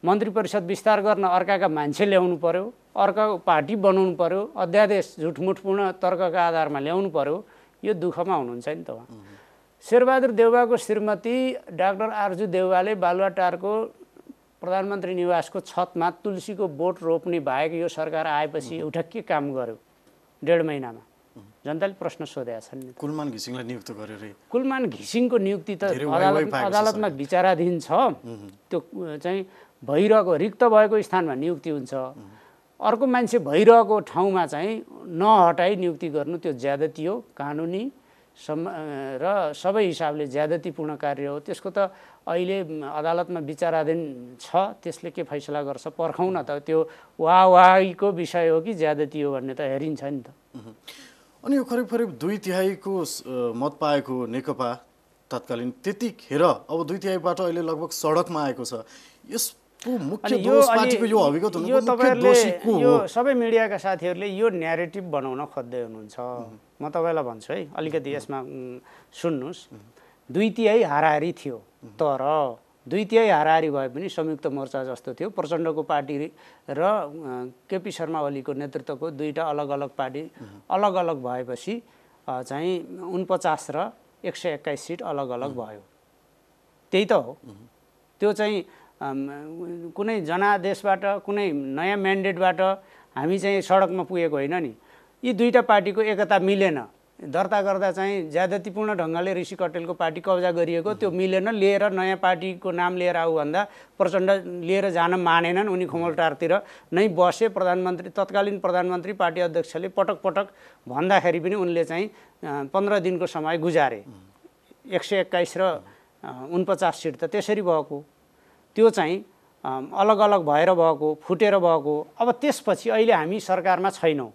मन्त्री परिषद विस्तार गर्न अर्काका मान्छे ल्याउनु पऱ्यो अर्काको पार्टी बनाउनु पऱ्यो अध्यादेश झुटमुटपूर्ण तर्कका आधारमा ल्याउनु पऱ्यो यो दुःखमा हुनुहुन्छ नि त उहाँ शेरबहादुर देउबाको श्रीमती डाक्टर आरजु देउवाले बालुवाटारको प्रधानमन्त्री निवासको छतमा तुलसीको बोट रोप्ने बाहेक यो सरकार आएपछि एउटा के काम गर्यो डेढ महिनामा जनताले प्रश्न सोधेका छन् कुलमान घिसिङलाई नियुक्त गरेर कुलमान घिसिङको नियुक्ति त अदालतमा विचाराधीन छ त्यो चाहिँ भइरहेको रिक्त भएको स्थानमा नियुक्ति हुन्छ अर्को मान्छे भइरहेको ठाउँमा चाहिँ नहटाई नियुक्ति गर्नु त्यो ज्यादती हो कानुनी सम् र सबै हिसाबले ज्यादतीपूर्ण कार्य हो त्यसको त अहिले अदालतमा विचाराधीन छ त्यसले के फैसला गर्छ पर्खाउन त त्यो वाहवाहीको विषय हो कि ज्यादती हो भन्ने त हेरिन्छ नि त अनि यो करिब करिब दुई तिहाईको मत पाएको नेकपा तत्कालीन त्यतिखेर अब दुई तिहाईबाट अहिले लगभग सडकमा आएको छ यसको मुख्य दोष पार्टीको यो यो सबै मिडियाका साथीहरूले यो न्यारेटिभ बनाउन खोज्दै हुनुहुन्छ म तपाईँलाई भन्छु है अलिकति यसमा सुन्नुहोस् दुई तिहाई हाराहारी थियो तर द्वितीय तिहाई भए पनि संयुक्त मोर्चा जस्तो थियो प्रचण्डको पार्टी र केपी शर्मा ओलीको नेतृत्वको दुईवटा अलग अलग पार्टी अलग अलग भएपछि चाहिँ उनपचास र एक सय एक्काइस सिट अलग अलग भयो त्यही त हो त्यो चाहिँ कुनै जनादेशबाट कुनै नयाँ म्यान्डेटबाट हामी चाहिँ सडकमा पुगेको होइन नि यी दुईवटा पार्टीको एकता मिलेन दर्ता गर्दा चाहिँ ज्यादतीपूर्ण ढङ्गले ऋषि कटेलको पार्टी कब्जा गरिएको त्यो मिलेन लिएर नयाँ पार्टीको नाम लिएर आऊ भन्दा प्रचण्ड लिएर जान मानेनन् उनी खोमलटारतिर नै बसे प्रधानमन्त्री तत्कालीन प्रधानमन्त्री पार्टी अध्यक्षले पटक पटक भन्दाखेरि पनि उनले चाहिँ पन्ध्र दिनको समय गुजारे एक सय एक्काइस र उनपचास सिट त त्यसरी भएको त्यो चाहिँ अलग अलग भएर भएको फुटेर भएको अब त्यसपछि अहिले हामी सरकारमा छैनौँ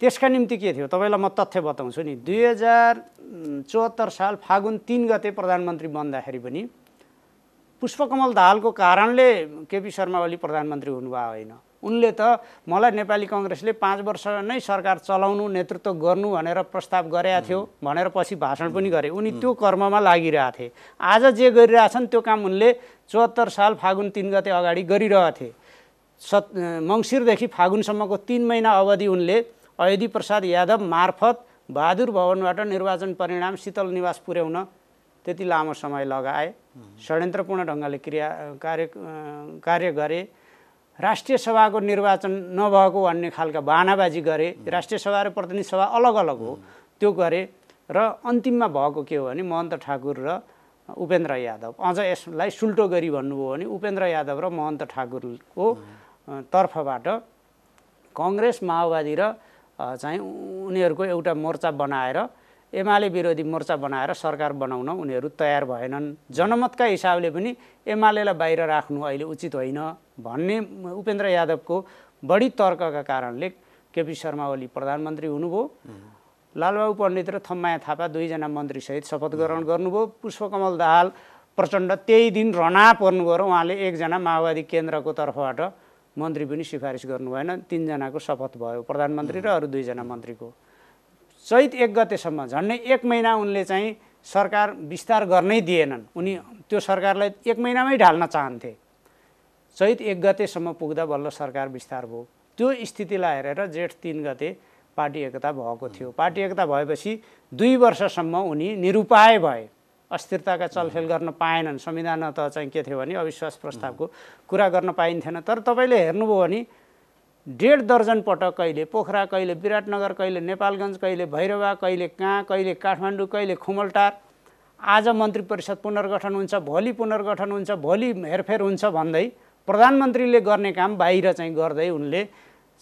त्यसका निम्ति के थियो तपाईँलाई म तथ्य बताउँछु नि दुई हजार चौहत्तर साल फागुन तिन गते प्रधानमन्त्री बन्दाखेरि पनि पुष्पकमल दाहालको कारणले केपी शर्मा ओली प्रधानमन्त्री हुनुभएको होइन उनले त मलाई नेपाली कङ्ग्रेसले पाँच वर्ष नै सरकार चलाउनु नेतृत्व गर्नु भनेर प्रस्ताव गरेका थियो भनेर पछि भाषण पनि गरे उनी त्यो कर्ममा लागिरहेको थिए आज जे गरिरहेछन् त्यो काम उनले चौहत्तर साल फागुन तिन गते अगाडि गरिरहेथे सत् मङ्सिरदेखि फागुनसम्मको तिन महिना अवधि उनले अयोधी प्रसाद यादव मार्फत बहादुर भवनबाट निर्वाचन परिणाम शीतल निवास पुर्याउन त्यति लामो समय लगाए षड्यन्त्रपूर्ण ढङ्गले क्रिया कार्य कार्य गरे राष्ट्रिय सभाको निर्वाचन नभएको भन्ने खालका बानाबाजी गरे राष्ट्रिय सभा र प्रतिनिधि सभा अलग अलग हो त्यो गरे र अन्तिममा भएको के हो भने महन्त ठाकुर र उपेन्द्र यादव अझ यसलाई सुल्टो गरी भन्नुभयो भने उपेन्द्र यादव र महन्त ठाकुरको तर्फबाट कङ्ग्रेस माओवादी र चाहिँ उनीहरूको एउटा मोर्चा बनाएर एमाले विरोधी मोर्चा बनाएर सरकार बनाउन उनीहरू तयार भएनन् जनमतका हिसाबले पनि एमालेलाई बाहिर राख्नु अहिले उचित होइन भन्ने उपेन्द्र यादवको बढी तर्कका कारणले केपी शर्मा ओली प्रधानमन्त्री हुनुभयो लालबाबु पण्डित र थम्माया थापा दुईजना मन्त्रीसहित शपथ ग्रहण गर्नुभयो पुष्पकमल दाहाल प्रचण्ड त्यही दिन रना पर्नुभयो र उहाँले एकजना माओवादी केन्द्रको तर्फबाट मन्त्री पनि सिफारिस गर्नु भएन तिनजनाको शपथ भयो प्रधानमन्त्री र अरू दुईजना मन्त्रीको चैत एक गतेसम्म झन्डै एक महिना उनले चाहिँ सरकार विस्तार गर्नै दिएनन् उनी त्यो सरकारलाई एक महिनामै ढाल्न चाहन्थे चैत एक गतेसम्म पुग्दा बल्ल सरकार विस्तार भयो त्यो स्थितिलाई हेरेर जेठ तिन गते पार्टी एकता भएको थियो पार्टी एकता भएपछि दुई वर्षसम्म उनी निरुपाय भए अस्थिरताका चलफेल गर्न पाएनन् संविधान त चाहिँ के थियो भने अविश्वास प्रस्तावको कुरा गर्न पाइन्थेन तर तपाईँले हेर्नुभयो भने डेढ दर्जन पटक कहिले पोखरा कहिले विराटनगर कहिले नेपालगञ्ज कहिले भैरवा कहिले कहाँ कहिले काठमाडौँ कहिले खुमलटार आज मन्त्री परिषद पुनर्गठन हुन्छ भोलि पुनर्गठन हुन्छ भोलि हेरफेर हुन्छ भन्दै प्रधानमन्त्रीले गर्ने काम बाहिर चाहिँ गर्दै उनले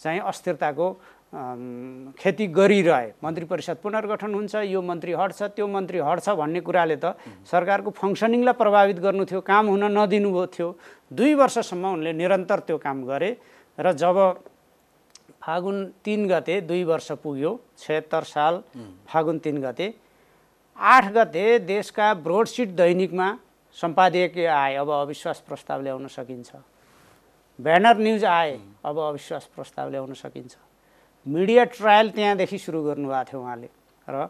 चाहिँ अस्थिरताको खेती गरिरहे मन्त्री परिषद पुनर्गठन हुन्छ यो मन्त्री हट्छ त्यो मन्त्री हट्छ भन्ने कुराले त सरकारको फङ्सनिङलाई प्रभावित गर्नु थियो काम हुन नदिनु थियो दुई वर्षसम्म उनले निरन्तर त्यो काम गरे र जब फागुन तिन गते दुई वर्ष पुग्यो छत्तर साल फागुन तिन गते आठ गते देशका ब्रोडसिट दैनिकमा सम्पादकीय आए अब अविश्वास प्रस्ताव ल्याउन सकिन्छ ब्यानर न्युज आए अब अविश्वास प्रस्ताव ल्याउन सकिन्छ मिडिया ट्रायल त्यहाँदेखि सुरु गर्नुभएको थियो उहाँले र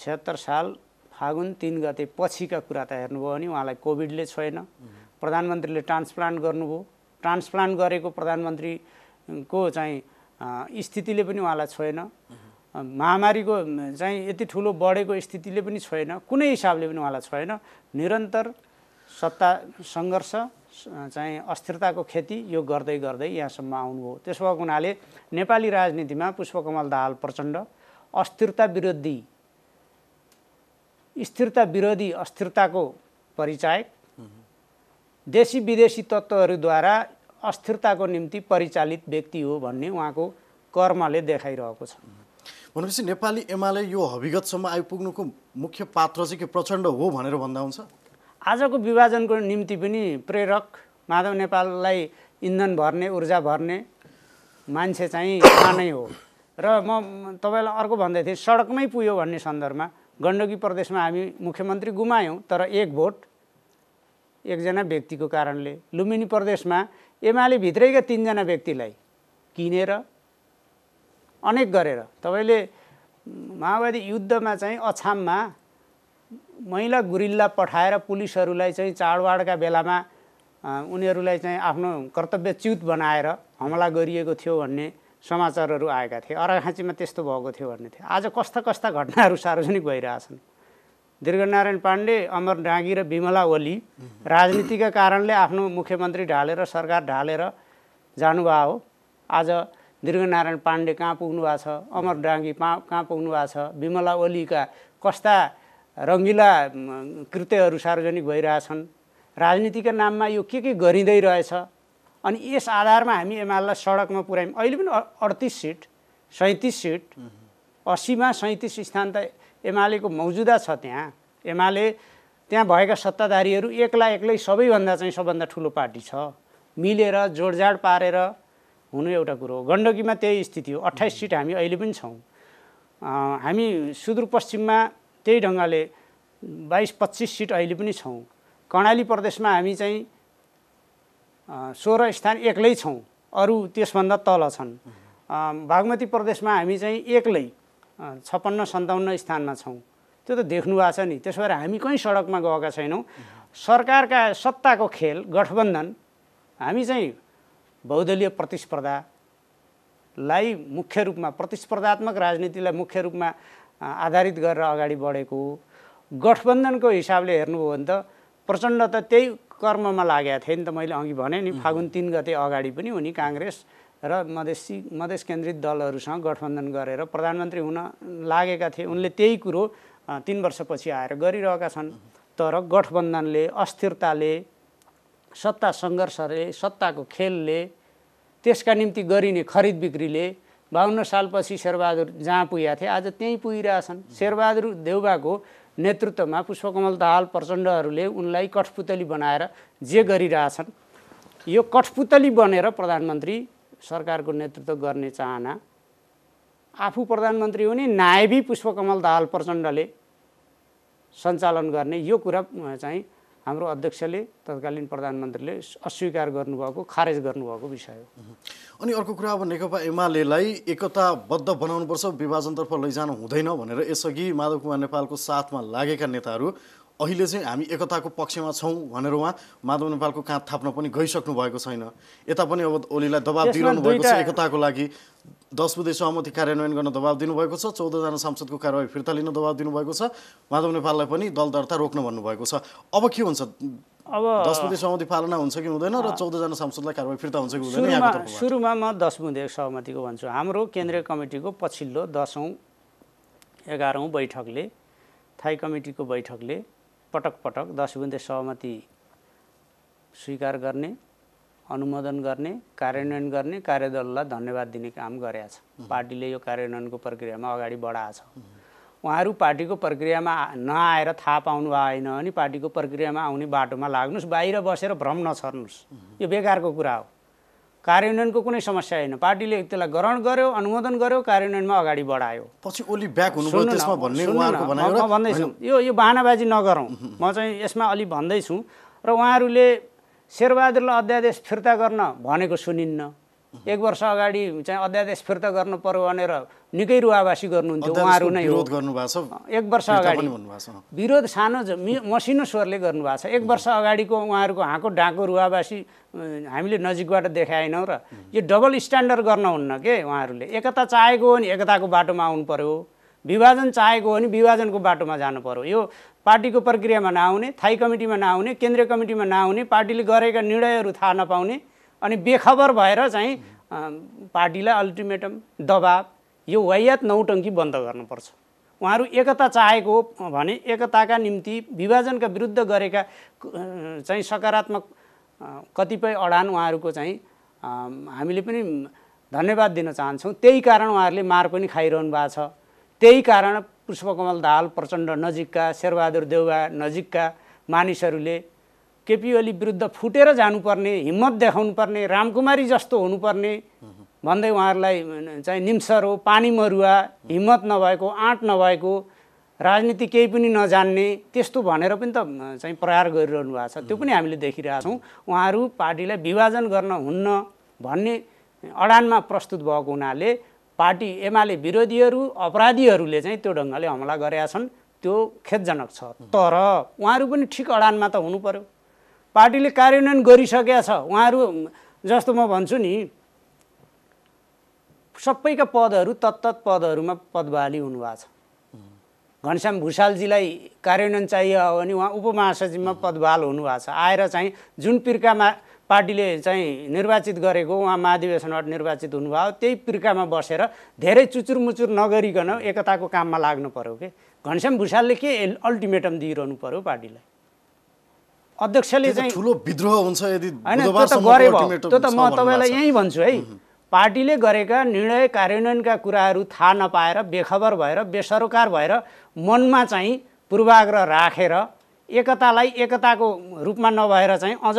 छत्तर साल फागुन तिन गते पछिका कुरा त हेर्नुभयो भने उहाँलाई कोभिडले छैन प्रधानमन्त्रीले ट्रान्सप्लान्ट गर्नुभयो ट्रान्सप्लान्ट गरेको प्रधानमन्त्रीको चाहिँ स्थितिले पनि उहाँलाई छोएन महामारीको चाहिँ यति ठुलो बढेको स्थितिले पनि छोएन कुनै हिसाबले पनि उहाँलाई छोएन निरन्तर सत्ता सङ्घर्ष चाहिँ अस्थिरताको खेती यो गर्दै गर्दै यहाँसम्म आउनुभयो त्यसो भएको हुनाले नेपाली राजनीतिमा पुष्पकमल दाहाल प्रचण्ड अस्थिरता विरोधी स्थिरता विरोधी अस्थिरताको परिचायक देशी विदेशी तत्त्वहरूद्वारा अस्थिरताको निम्ति परिचालित व्यक्ति हो भन्ने उहाँको कर्मले देखाइरहेको छ भनेपछि नेपाली एमाले यो हविगतसम्म आइपुग्नुको मुख्य पात्र चाहिँ के प्रचण्ड हो भनेर भन्दा हुन्छ आजको विभाजनको निम्ति पनि प्रेरक माधव नेपाललाई इन्धन भर्ने ऊर्जा भर्ने मान्छे चाहिँ उहाँ नै हो र म तपाईँलाई अर्को भन्दै थिएँ सडकमै पुग्यो भन्ने सन्दर्भमा गण्डकी प्रदेशमा हामी मुख्यमन्त्री गुमायौँ तर एक भोट एकजना व्यक्तिको कारणले लुम्बिनी प्रदेशमा एमाले भित्रैका तिनजना व्यक्तिलाई किनेर अनेक गरेर तपाईँले माओवादी युद्धमा चाहिँ अछाममा महिला गुरिल्ला पठाएर पुलिसहरूलाई चाहिँ चाडबाडका बेलामा उनीहरूलाई चाहिँ आफ्नो कर्तव्यच्युत बनाएर हमला गरिएको थियो भन्ने समाचारहरू आएका थिए अराखाँचीमा त्यस्तो भएको थियो भन्ने थियो आज कस्ता कस्ता घटनाहरू सार्वजनिक भइरहेछन् दीर्घनारायण पाण्डे अमर डाँगी र विमला ओली राजनीतिका कारणले आफ्नो मुख्यमन्त्री ढालेर सरकार ढालेर जानुभएको हो आज दीर्घनारायण पाण्डे कहाँ पुग्नु भएको छ अमर डाँगी कहाँ पुग्नु भएको छ विमला ओलीका कस्ता रङ्गिला कृत्यहरू सार्वजनिक भइरहेछन् राजनीतिका नाममा यो के के गरिँदै रहेछ अनि यस आधारमा हामी एमालेलाई सडकमा पुऱ्यायौँ अहिले पनि अडतिस सिट सैँतिस सिट असीमा सैँतिस स्थान त एमालेको मौजुदा छ त्यहाँ एमाले त्यहाँ भएका सत्ताधारीहरू एक्ला एक्लै सबैभन्दा चाहिँ सबभन्दा ठुलो पार्टी छ मिलेर जोडजाड पारेर हुनु एउटा कुरो हो गण्डकीमा त्यही स्थिति हो अट्ठाइस सिट हामी अहिले पनि छौँ हामी सुदूरपश्चिममा त्यही ढङ्गले बाइस पच्चिस सिट अहिले पनि छौँ कर्णाली प्रदेशमा हामी चाहिँ सोह्र स्थान एक्लै छौँ अरू त्यसभन्दा तल छन् बागमती प्रदेशमा हामी चाहिँ एक्लै छप्पन्न सन्ताउन्न स्थानमा छौँ त्यो त देख्नु भएको छ नि त्यसो भएर हामी कहीँ सडकमा गएका छैनौँ सरकारका सत्ताको खेल गठबन्धन हामी चाहिँ बहुदलीय प्रतिस्पर्धालाई मुख्य रूपमा प्रतिस्पर्धात्मक राजनीतिलाई मुख्य रूपमा आधारित गरेर अगाडि बढेको हो गठबन्धनको हिसाबले हेर्नुभयो भने त प्रचण्ड त त्यही कर्ममा लागेको थिए नि त मैले अघि भने नि फागुन तिन गते अगाडि पनि उनी काङ्ग्रेस र मधेसी मधेस केन्द्रित दलहरूसँग गठबन्धन गरेर प्रधानमन्त्री हुन लागेका थिए उनले त्यही कुरो तिन वर्षपछि आएर गरिरहेका छन् तर गठबन्धनले अस्थिरताले सत्ता सङ्घर्षले सत्ताको खेलले त्यसका निम्ति गरिने खरिद बिक्रीले बाहन्न सालपछि शेरबहादुर जहाँ पुगेका थिए आज त्यहीँ पुगिरहेछन् शेरबहादुर देउबाको नेतृत्वमा पुष्पकमल दाहाल प्रचण्डहरूले उनलाई कठपुतली बनाएर जे गरिरहेछन् यो कठपुतली बनेर प्रधानमन्त्री सरकारको नेतृत्व गर्ने चाहना आफू प्रधानमन्त्री हुने नायबी पुष्पकमल दाहाल प्रचण्डले सञ्चालन गर्ने यो कुरा चाहिँ हाम्रो अध्यक्षले तत्कालीन प्रधानमन्त्रीले अस्वीकार गर्नुभएको खारेज गर्नुभएको विषय हो अनि अर्को कुरा अब नेकपा एमालेलाई एकताबद्ध बनाउनुपर्छ विभाजनतर्फ लैजानु हुँदैन भनेर यसअघि माधव कुमार नेपालको साथमा लागेका नेताहरू अहिले चाहिँ हामी एकताको पक्षमा छौँ भनेर उहाँ माधव नेपालको काँध थाप्न पनि गइसक्नु भएको छैन यता पनि अब ओलीलाई दबाब दिइरहनु भएको छ एकताको लागि दस बुधे सहमति कार्यान्वयन गर्न दबाब दिनुभएको छ चौधजना सांसदको कारवाही फिर्ता लिन दबाब दिनुभएको छ माधव नेपाललाई पनि दल दर्ता रोक्न भन्नुभएको छ अब के हुन्छ अब दस बुधे सहमति पालना हुन्छ कि हुँदैन र चौधजना सांसदलाई कारवाही फिर्ता हुन्छ कि हुँदैन सुरुमा म दस बुधे सहमतिको भन्छु हाम्रो केन्द्रीय कमिटीको पछिल्लो दसौँ एघारौँ बैठकले थाई कमिटीको बैठकले पटक पटक दस बुधे सहमति स्वीकार गर्ने अनुमोदन गर्ने कार्यान्वयन गर्ने कार्यदललाई धन्यवाद दिने काम गरेका छ पार्टीले यो कार्यान्वयनको प्रक्रियामा अगाडि बढाएको छ उहाँहरू पार्टीको प्रक्रियामा नआएर थाहा पाउनु भएन भने पार्टीको प्रक्रियामा आउने बाटोमा लाग्नुहोस् बाहिर बसेर भ्रम नछर्नुहोस् यो बेकारको कुरा हो कार्यान्वयनको कुनै समस्या होइन पार्टीले त्यसलाई ग्रहण गर्यो अनुमोदन गर्यो कार्यान्वयनमा अगाडि बढायो पछि ओली ब्याक भन्दैछु यो यो बाहनाबाजी नगरौँ म चाहिँ यसमा अलि भन्दैछु र उहाँहरूले शेरबहादुरलाई अध्यादेश फिर्ता गर्न भनेको सुनिन्न एक वर्ष अगाडि चाहिँ अध्यादेश फिर्ता गर्नु पर्यो भनेर निकै रुवावासी गर्नुहुन्थ्यो उहाँहरू नै एक वर्ष अगाडि विरोध सानो मसिनो स्वरले गर्नुभएको छ एक वर्ष अगाडिको उहाँहरूको हाँको ढाँको रुवावासी हामीले नजिकबाट देखाएनौँ र यो डबल स्ट्यान्डर्ड गर्न हुन्न के उहाँहरूले एकता चाहेको हो भने एकताको बाटोमा आउनु पर्यो विभाजन चाहेको हो भने विभाजनको बाटोमा जानु पर्यो यो पार्टीको प्रक्रियामा नआउने थाई कमिटीमा नआउने केन्द्रीय कमिटीमा नआउने पार्टीले गरेका निर्णयहरू थाहा नपाउने अनि बेखबर भएर चाहिँ पार्टीलाई अल्टिमेटम दबाब यो वायात नौटङ्की बन्द गर्नुपर्छ उहाँहरू एकता चाहेको भने एकताका निम्ति विभाजनका विरुद्ध गरेका चाहिँ सकारात्मक कतिपय अडान उहाँहरूको चाहिँ हामीले पनि धन्यवाद दिन चाहन्छौँ त्यही कारण उहाँहरूले मार पनि खाइरहनु भएको छ त्यही कारण पुष्पकमल दाहाल प्रचण्ड नजिकका शेरबहादुर देउवा नजिकका मानिसहरूले केपी ओली विरुद्ध फुटेर जानुपर्ने हिम्मत देखाउनुपर्ने रामकुमारी जस्तो हुनुपर्ने भन्दै उहाँहरूलाई चाहिँ निम्सर हो पानी मरुवा हिम्मत नभएको आँट नभएको राजनीति केही पनि नजान्ने त्यस्तो भनेर पनि त चाहिँ प्रहार गरिरहनु भएको छ त्यो पनि हामीले देखिरहेछौँ उहाँहरू पार्टीलाई विभाजन गर्न हुन्न भन्ने अडानमा प्रस्तुत भएको हुनाले पार्टी एमाले विरोधीहरू अपराधीहरूले चाहिँ त्यो ढङ्गले हमला गरेका छन् त्यो खेदजनक छ तर उहाँहरू पनि ठिक अडानमा त हुनु पऱ्यो पार्टीले कार्यान्वयन गरिसकेका छ उहाँहरू जस्तो म भन्छु नि सबैका पदहरू तत्त पदहरूमा पदबहाली हुनुभएको छ घनश्याम भूषालजीलाई कार्यान्वयन चाहियो भने उहाँ उपमहासचिवमा पदबहाल हुनुभएको छ आएर चाहिँ जुन पिर्कामा पार्टीले चाहिँ निर्वाचित गरेको उहाँ महाधिवेशनबाट निर्वाचित हुनुभयो त्यही पिर्कामा बसेर धेरै चुचुरमुचुर नगरिकन एकताको काममा लाग्नु पऱ्यो कि घनश्याम भूषालले के अल्टिमेटम दिइरहनु पऱ्यो पार्टीलाई अध्यक्षले चाहिँ ठुलो विद्रोह हुन्छ यदि होइन त्यो त गरे त्यो त म तपाईँलाई यहीँ भन्छु है पार्टीले गरेका निर्णय कार्यान्वयनका कुराहरू थाहा नपाएर बेखबर भएर बेसरोकार भएर मनमा चाहिँ पूर्वाग्रह राखेर एकतालाई एकताको रूपमा नभएर चाहिँ अझ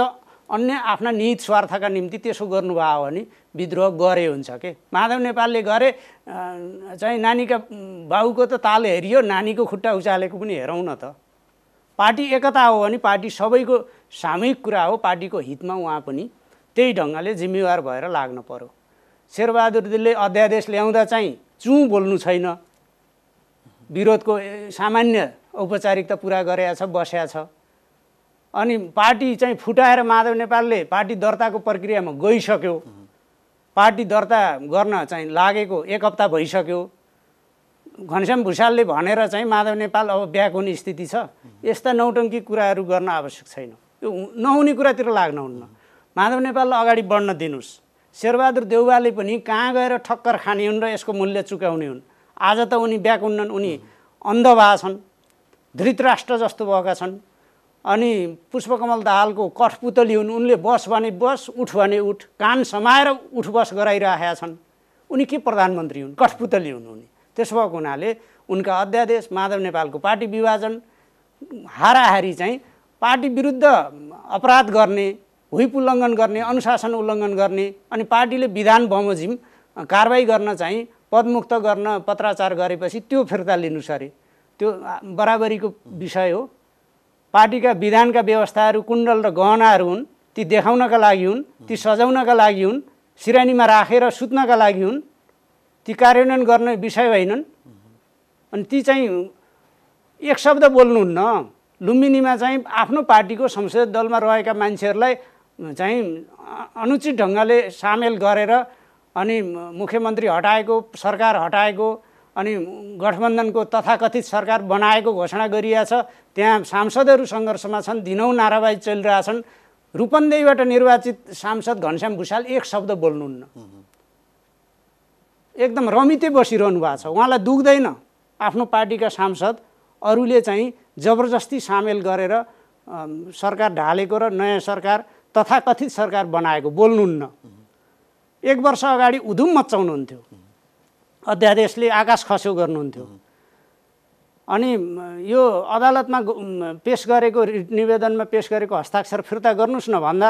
अन्य आफ्ना निहित स्वार्थका निम्ति त्यसो गर्नुभयो भने विद्रोह गरे हुन्छ के माधव नेपालले गरे चाहिँ नानीका बाउको त ताल हेरियो नानीको खुट्टा उचालेको पनि हेरौँ न त पार्टी एकता हो भने पार्टी सबैको सामूहिक कुरा हो पार्टीको हितमा उहाँ पनि त्यही ढङ्गले जिम्मेवार भएर लाग्न पर्यो शेरबहादुर दिलले अध्यादेश ल्याउँदा चाहिँ चुँ बोल्नु छैन विरोधको सामान्य औपचारिकता पुरा गरेका छ बस्या छ अनि पार्टी चाहिँ फुटाएर माधव नेपालले पार्टी दर्ताको प्रक्रियामा गइसक्यो पार्टी दर्ता गर्न चाहिँ लागेको एक हप्ता भइसक्यो घनश्याम भूषालले भनेर चाहिँ माधव नेपाल अब ब्याक हुने स्थिति छ यस्ता नौटङ्की कुराहरू गर्न आवश्यक छैन यो नहुने कुरातिर लाग्न हुन्न माधव नेपाललाई अगाडि बढ्न दिनुहोस् शेरबहादुर देउवाले पनि कहाँ गएर ठक्कर खाने हुन् र यसको मूल्य चुकाउने हुन् आज त उनी ब्याक हुन्नन् उनी अन्धभा छन् धृतराष्ट्र जस्तो भएका छन् अनि पुष्पकमल दाहालको कठपुतली हुन् उनले बस भने बस उठ भने उठ कान समाएर उठ बस गराइरहेका छन् उनी के प्रधानमन्त्री हुन् कठपुतली हुन् उनी त्यसो भएको हुनाले उनका अध्यादेश माधव नेपालको पार्टी विभाजन हाराहारी चाहिँ पार्टी विरुद्ध अपराध गर्ने हुइप उल्लङ्घन गर्ने अनुशासन उल्लङ्घन गर्ने अनि पार्टीले विधान बमोजिम कारवाही गर्न चाहिँ पदमुक्त गर्न पत्राचार गरेपछि त्यो फिर्ता लिनु सरे त्यो बराबरीको विषय हो पार्टीका विधानका व्यवस्थाहरू कुण्डल र गहनाहरू हुन् ती देखाउनका लागि हुन् ती सजाउनका लागि हुन् सिरानीमा राखेर सुत्नका लागि हुन् ती कार्यान्वयन गर्ने विषय होइनन् अनि ती चाहिँ एक शब्द बोल्नुहुन्न लुम्बिनीमा चाहिँ आफ्नो पार्टीको संसदीय दलमा रहेका मान्छेहरूलाई चाहिँ अनुचित ढङ्गले सामेल गरेर अनि मुख्यमन्त्री हटाएको सरकार हटाएको अनि गठबन्धनको तथाकथित सरकार बनाएको घोषणा गरिरहेछ त्यहाँ सांसदहरू सङ्घर्षमा छन् दिनौँ नाराबाजी चलिरहेछन् रूपन्देहीबाट निर्वाचित सांसद घनश्याम भुषाल एक शब्द बोल्नुहुन्न एकदम रमिते बसिरहनु भएको छ उहाँलाई दुख्दैन आफ्नो पार्टीका सांसद अरूले चाहिँ जबरजस्ती सामेल गरेर सरकार ढालेको र नयाँ सरकार तथाकथित सरकार बनाएको बोल्नुहुन्न एक वर्ष अगाडि उधुम मचाउनुहुन्थ्यो अध्यादेशले आकाश खस्यो गर्नुहुन्थ्यो अनि यो अदालतमा पेस गरेको निवेदनमा पेस गरेको हस्ताक्षर फिर्ता गर्नुहोस् न भन्दा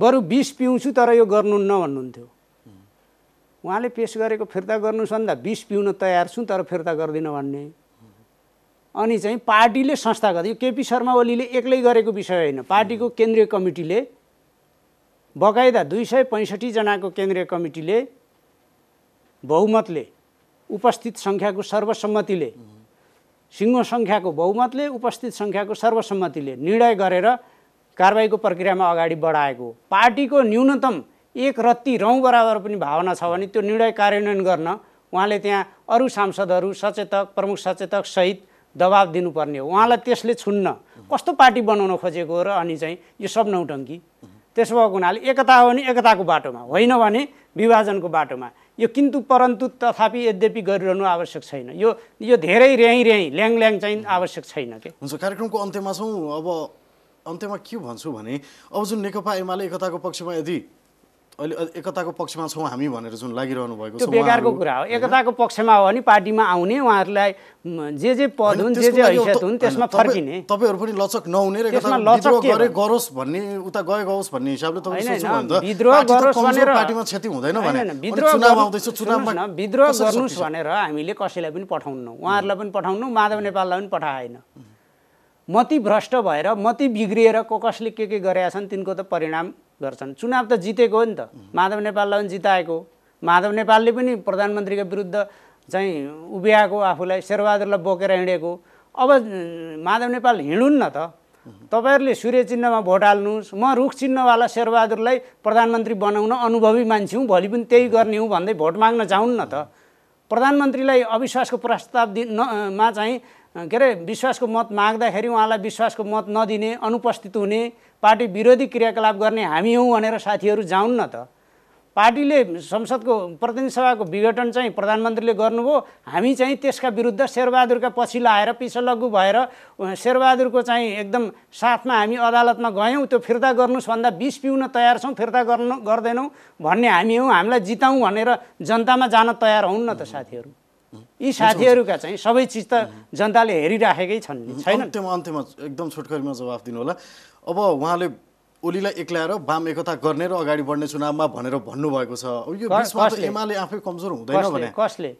बरु बिस पिउँछु तर यो गर्नुहुन्न भन्नुहुन्थ्यो उहाँले पेस गरेको फिर्ता गर्नुहोस् भन्दा बिस पिउन तयार छु तर फिर्ता गर्दिनँ भन्ने अनि चाहिँ पार्टीले संस्थागत यो केपी शर्मा ओलीले एक्लै गरेको विषय होइन पार्टीको केन्द्रीय कमिटीले बकाइदा दुई सय पैँसठीजनाको केन्द्रीय कमिटीले बहुमतले उपस्थित सङ्ख्याको सर्वसम्मतिले सिङ्गो सङ्ख्याको बहुमतले उपस्थित सङ्ख्याको सर्वसम्मतिले निर्णय गरेर कारवाहीको प्रक्रियामा अगाडि बढाएको पार्टीको न्यूनतम एक रत्ती रौँ बराबर पनि भावना छ भने त्यो निर्णय कार्यान्वयन गर्न उहाँले त्यहाँ अरू सांसदहरू सचेतक प्रमुख सचेतक सहित दबाब दिनुपर्ने हो उहाँलाई त्यसले छुन्न कस्तो पार्टी बनाउन खोजेको हो र अनि चाहिँ यो सब नौटङ्की त्यसो भएको हुनाले एकता हो भने एकताको बाटोमा होइन भने विभाजनको बाटोमा यो किन्तु परन्तु तथापि यद्यपि गरिरहनु आवश्यक छैन यो यो धेरै ऱ्याइ ऱ्याइ ल्याङ ल्याङ चाहिँ आवश्यक छैन कि हुन्छ कार्यक्रमको अन्त्यमा छौँ अब अन्त्यमा के भन्छु भने अब जुन नेकपा एमाले एकताको पक्षमा यदि अहिले एकताको पक्षमा छौँ हामी भनेर जुन लागिरहनु भएको त्यो बेकारको कुरा हो एकताको पक्षमा हो भने पार्टीमा आउने उहाँहरूलाई जे जे पद हुन् जे जे हैसियत हुन् त्यसमा फर्किने तपाईँहरू पनि लचक नहुने र विद्रोह गरे गरोस् भन्ने उता गए गओस् भन्ने हिसाबले विद्रोह गरोस् भनेर पार्टीमा क्षति हुँदैन भने विद्रोह चुनाव आउँदैछ चुनावमा विद्रोह गर्नुहोस् भनेर हामीले कसैलाई पनि पठाउनु उहाँहरूलाई पनि पठाउनु माधव नेपाललाई पनि पठाएन मति भ्रष्ट भएर मति बिग्रिएर को कसले के के गरेका छन् तिनको त परिणाम गर्छन् चुनाव त जितेको हो नि त माधव नेपाललाई पनि जिताएको माधव नेपालले पनि प्रधानमन्त्रीको विरुद्ध चाहिँ उभिएको आफूलाई शेरबहादुरलाई बोकेर हिँडेको अब माधव नेपाल हिँडुन् न त तपाईँहरूले सूर्य चिन्हमा भोट हाल्नुहोस् म रुख चिन्हवाला शेरबहादुरलाई प्रधानमन्त्री बनाउन अनुभवी मान्छे हुँ भोलि पनि त्यही गर्ने हुँ भन्दै भोट माग्न न त प्रधानमन्त्रीलाई अविश्वासको प्रस्ताव दिन मा चाहिँ के अरे विश्वासको मत माग्दाखेरि उहाँलाई विश्वासको मत नदिने अनुपस्थित हुने पार्टी विरोधी क्रियाकलाप गर्ने हामी हौँ भनेर साथीहरू जाउन् न त पार्टीले संसदको प्रतिनिधि सभाको विघटन चाहिँ प्रधानमन्त्रीले गर्नुभयो हामी चाहिँ त्यसका विरुद्ध शेरबहादुरका पछि लाएर पछि भएर शेरबहादुरको चाहिँ एकदम साथमा हामी अदालतमा गयौँ त्यो फिर्ता गर्नुहोस् भन्दा बिस पिउन तयार छौँ फिर्ता गर्नु गर्दैनौँ भन्ने हामी हौँ हामीलाई जिताउँ भनेर जनतामा जान तयार हौँ न त साथीहरू यी साथीहरूका चाहिँ सबै चिज त जनताले हेरिराखेकै छन् छैन अन्त्यमा अन्त्यमा एकदम छोटकरीमा जवाफ दिनु होला अब उहाँले ओलीलाई एक्लाएर वाम एकता गर्ने र अगाडि बढ्ने चुनावमा भनेर भन्नुभएको छ यो एमाले आफै कमजोर हुँदैन भने कसले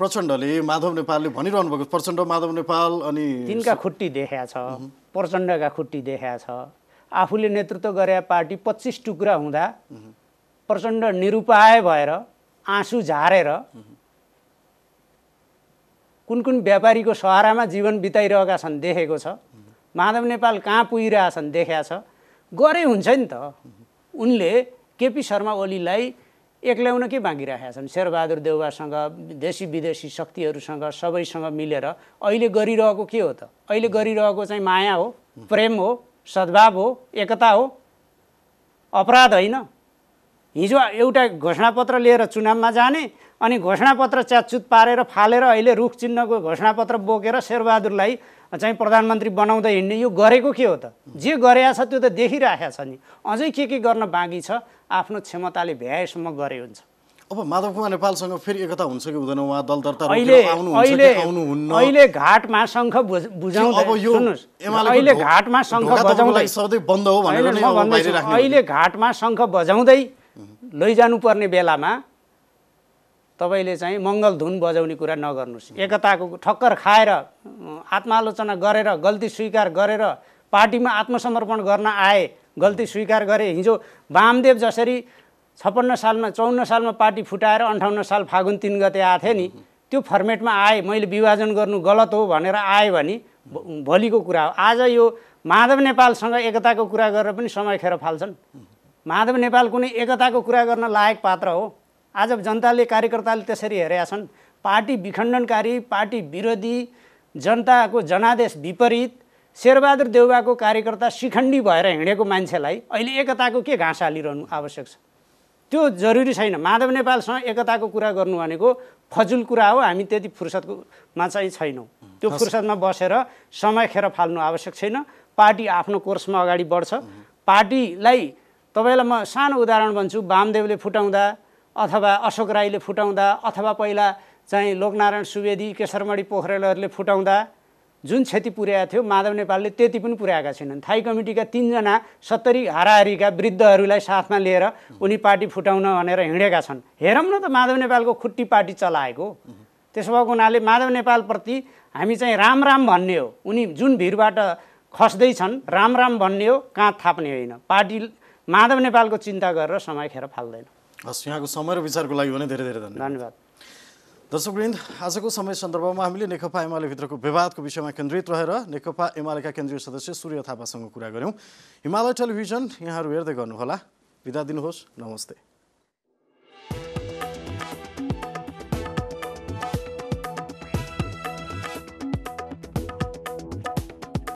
प्रचण्डले माधव नेपालले भनिरहनु भएको प्रचण्ड माधव नेपाल अनि तिनका खुट्टी देखाएको छ प्रचण्डका खुट्टी देखाएको छ आफूले नेतृत्व गरे पार्टी पच्चिस टुक्रा हुँदा प्रचण्ड निरुपाय भएर आँसु झारेर कुन कुन व्यापारीको सहारामा जीवन बिताइरहेका छन् देखेको छ माधव नेपाल कहाँ पुगिरहेछन् देखाएको छ गरे हुन्छ नि त उनले केपी शर्मा ओलीलाई एक्ल्याउन के बाँकिरहेका छन् शेरबहादुर देउबासँग देशी विदेशी शक्तिहरूसँग सबैसँग मिलेर अहिले गरिरहेको के हो त अहिले गरिरहेको चाहिँ माया हो प्रेम हो सद्भाव हो एकता हो अपराध होइन हिजो एउटा घोषणापत्र लिएर चुनावमा जाने अनि घोषणापत्र च्याचुत पारेर फालेर अहिले रुख चिन्हको घोषणापत्र बोकेर शेरबहादुरलाई चाहिँ प्रधानमन्त्री बनाउँदै हिँड्ने यो गरेको के हो त जे गरेका छ त्यो त देखिरहेको छ नि अझै के के गर्न बाँकी छ आफ्नो क्षमताले भ्याएसम्म गरे हुन्छ अब माधव कुमार नेपालसँग फेरि एकता हुन्छ कि हुँदैन उहाँ दल दर्ता अहिले अहिले अहिले घाटमा शङ्ख बुझाउँदै अहिले घाटमा शङ्ख बजाउँदै सधैँ बन्द हो भनेर अहिले घाटमा शङ्ख बजाउँदै लैजानुपर्ने बेलामा तपाईँले चाहिँ धुन बजाउने कुरा नगर्नुहोस् एकताको ठक्कर खाएर आत्मालोचना गरेर गल्ती स्वीकार गरेर पार्टीमा आत्मसमर्पण गर्न आए गल्ती स्वीकार गरे हिजो वामदेव जसरी छप्पन्न सालमा चौन्न सालमा पार्टी फुटाएर अन्ठाउन्न साल फागुन तिन गते आएको थिएँ नि त्यो फर्मेटमा आए मैले विभाजन गर्नु गलत हो भनेर आयो भने भोलिको कुरा हो आज यो माधव नेपालसँग एकताको कुरा गरेर पनि समय खेर फाल्छन् माधव नेपाल कुनै एकताको कुरा गर्न लायक पात्र हो आज जनताले कार्यकर्ताले त्यसरी हेरेका छन् पार्टी विखण्डनकारी पार्टी विरोधी जनताको जनादेश विपरीत शेरबहादुर देउबाको कार्यकर्ता शिखण्डी भएर हिँडेको मान्छेलाई अहिले एकताको के घाँस हालिरहनु आवश्यक छ त्यो जरुरी छैन माधव नेपालसँग एकताको कुरा गर्नु भनेको फजुल कुरा हो हामी त्यति फुर्सदकोमा चाहिँ छैनौँ त्यो फुर्सदमा बसेर समय खेर फाल्नु आवश्यक छैन पार्टी आफ्नो कोर्समा अगाडि बढ्छ पार्टीलाई तपाईँलाई म सानो उदाहरण भन्छु वामदेवले फुटाउँदा अथवा अशोक राईले फुटाउँदा अथवा पहिला चाहिँ लोकनारायण सुवेदी केशरमणि पोखरेलहरूले फुटाउँदा जुन क्षति पुर्याएको थियो माधव नेपालले त्यति पनि पुर्याएका छैनन् थाई कमिटीका तिनजना सत्तरी हाराहारीका वृद्धहरूलाई साथमा लिएर उनी पार्टी फुटाउन भनेर हिँडेका छन् हेरौँ न त माधव नेपालको खुट्टी पार्टी चलाएको त्यसो भएको हुनाले माधव नेपालप्रति हामी चाहिँ राम राम भन्ने हो उनी जुन भिरबाट खस्दैछन् राम राम भन्ने हो कहाँ थाप्ने होइन पार्टी माधव नेपालको चिन्ता गरेर समय खेर फाल्दैन हस् यहाँको समय र विचारको लागि भने धेरै धेरै धन्यवाद धन्यवाद दर्शकवृन्द आजको समय सन्दर्भमा हामीले नेकपा एमालेभित्रको विवादको विषयमा केन्द्रित रहेर नेकपा एमालेका केन्द्रीय सदस्य सूर्य थापासँग कुरा गऱ्यौँ हिमालय टेलिभिजन यहाँहरू हेर्दै गर्नुहोला बिदा दिनुहोस् नमस्ते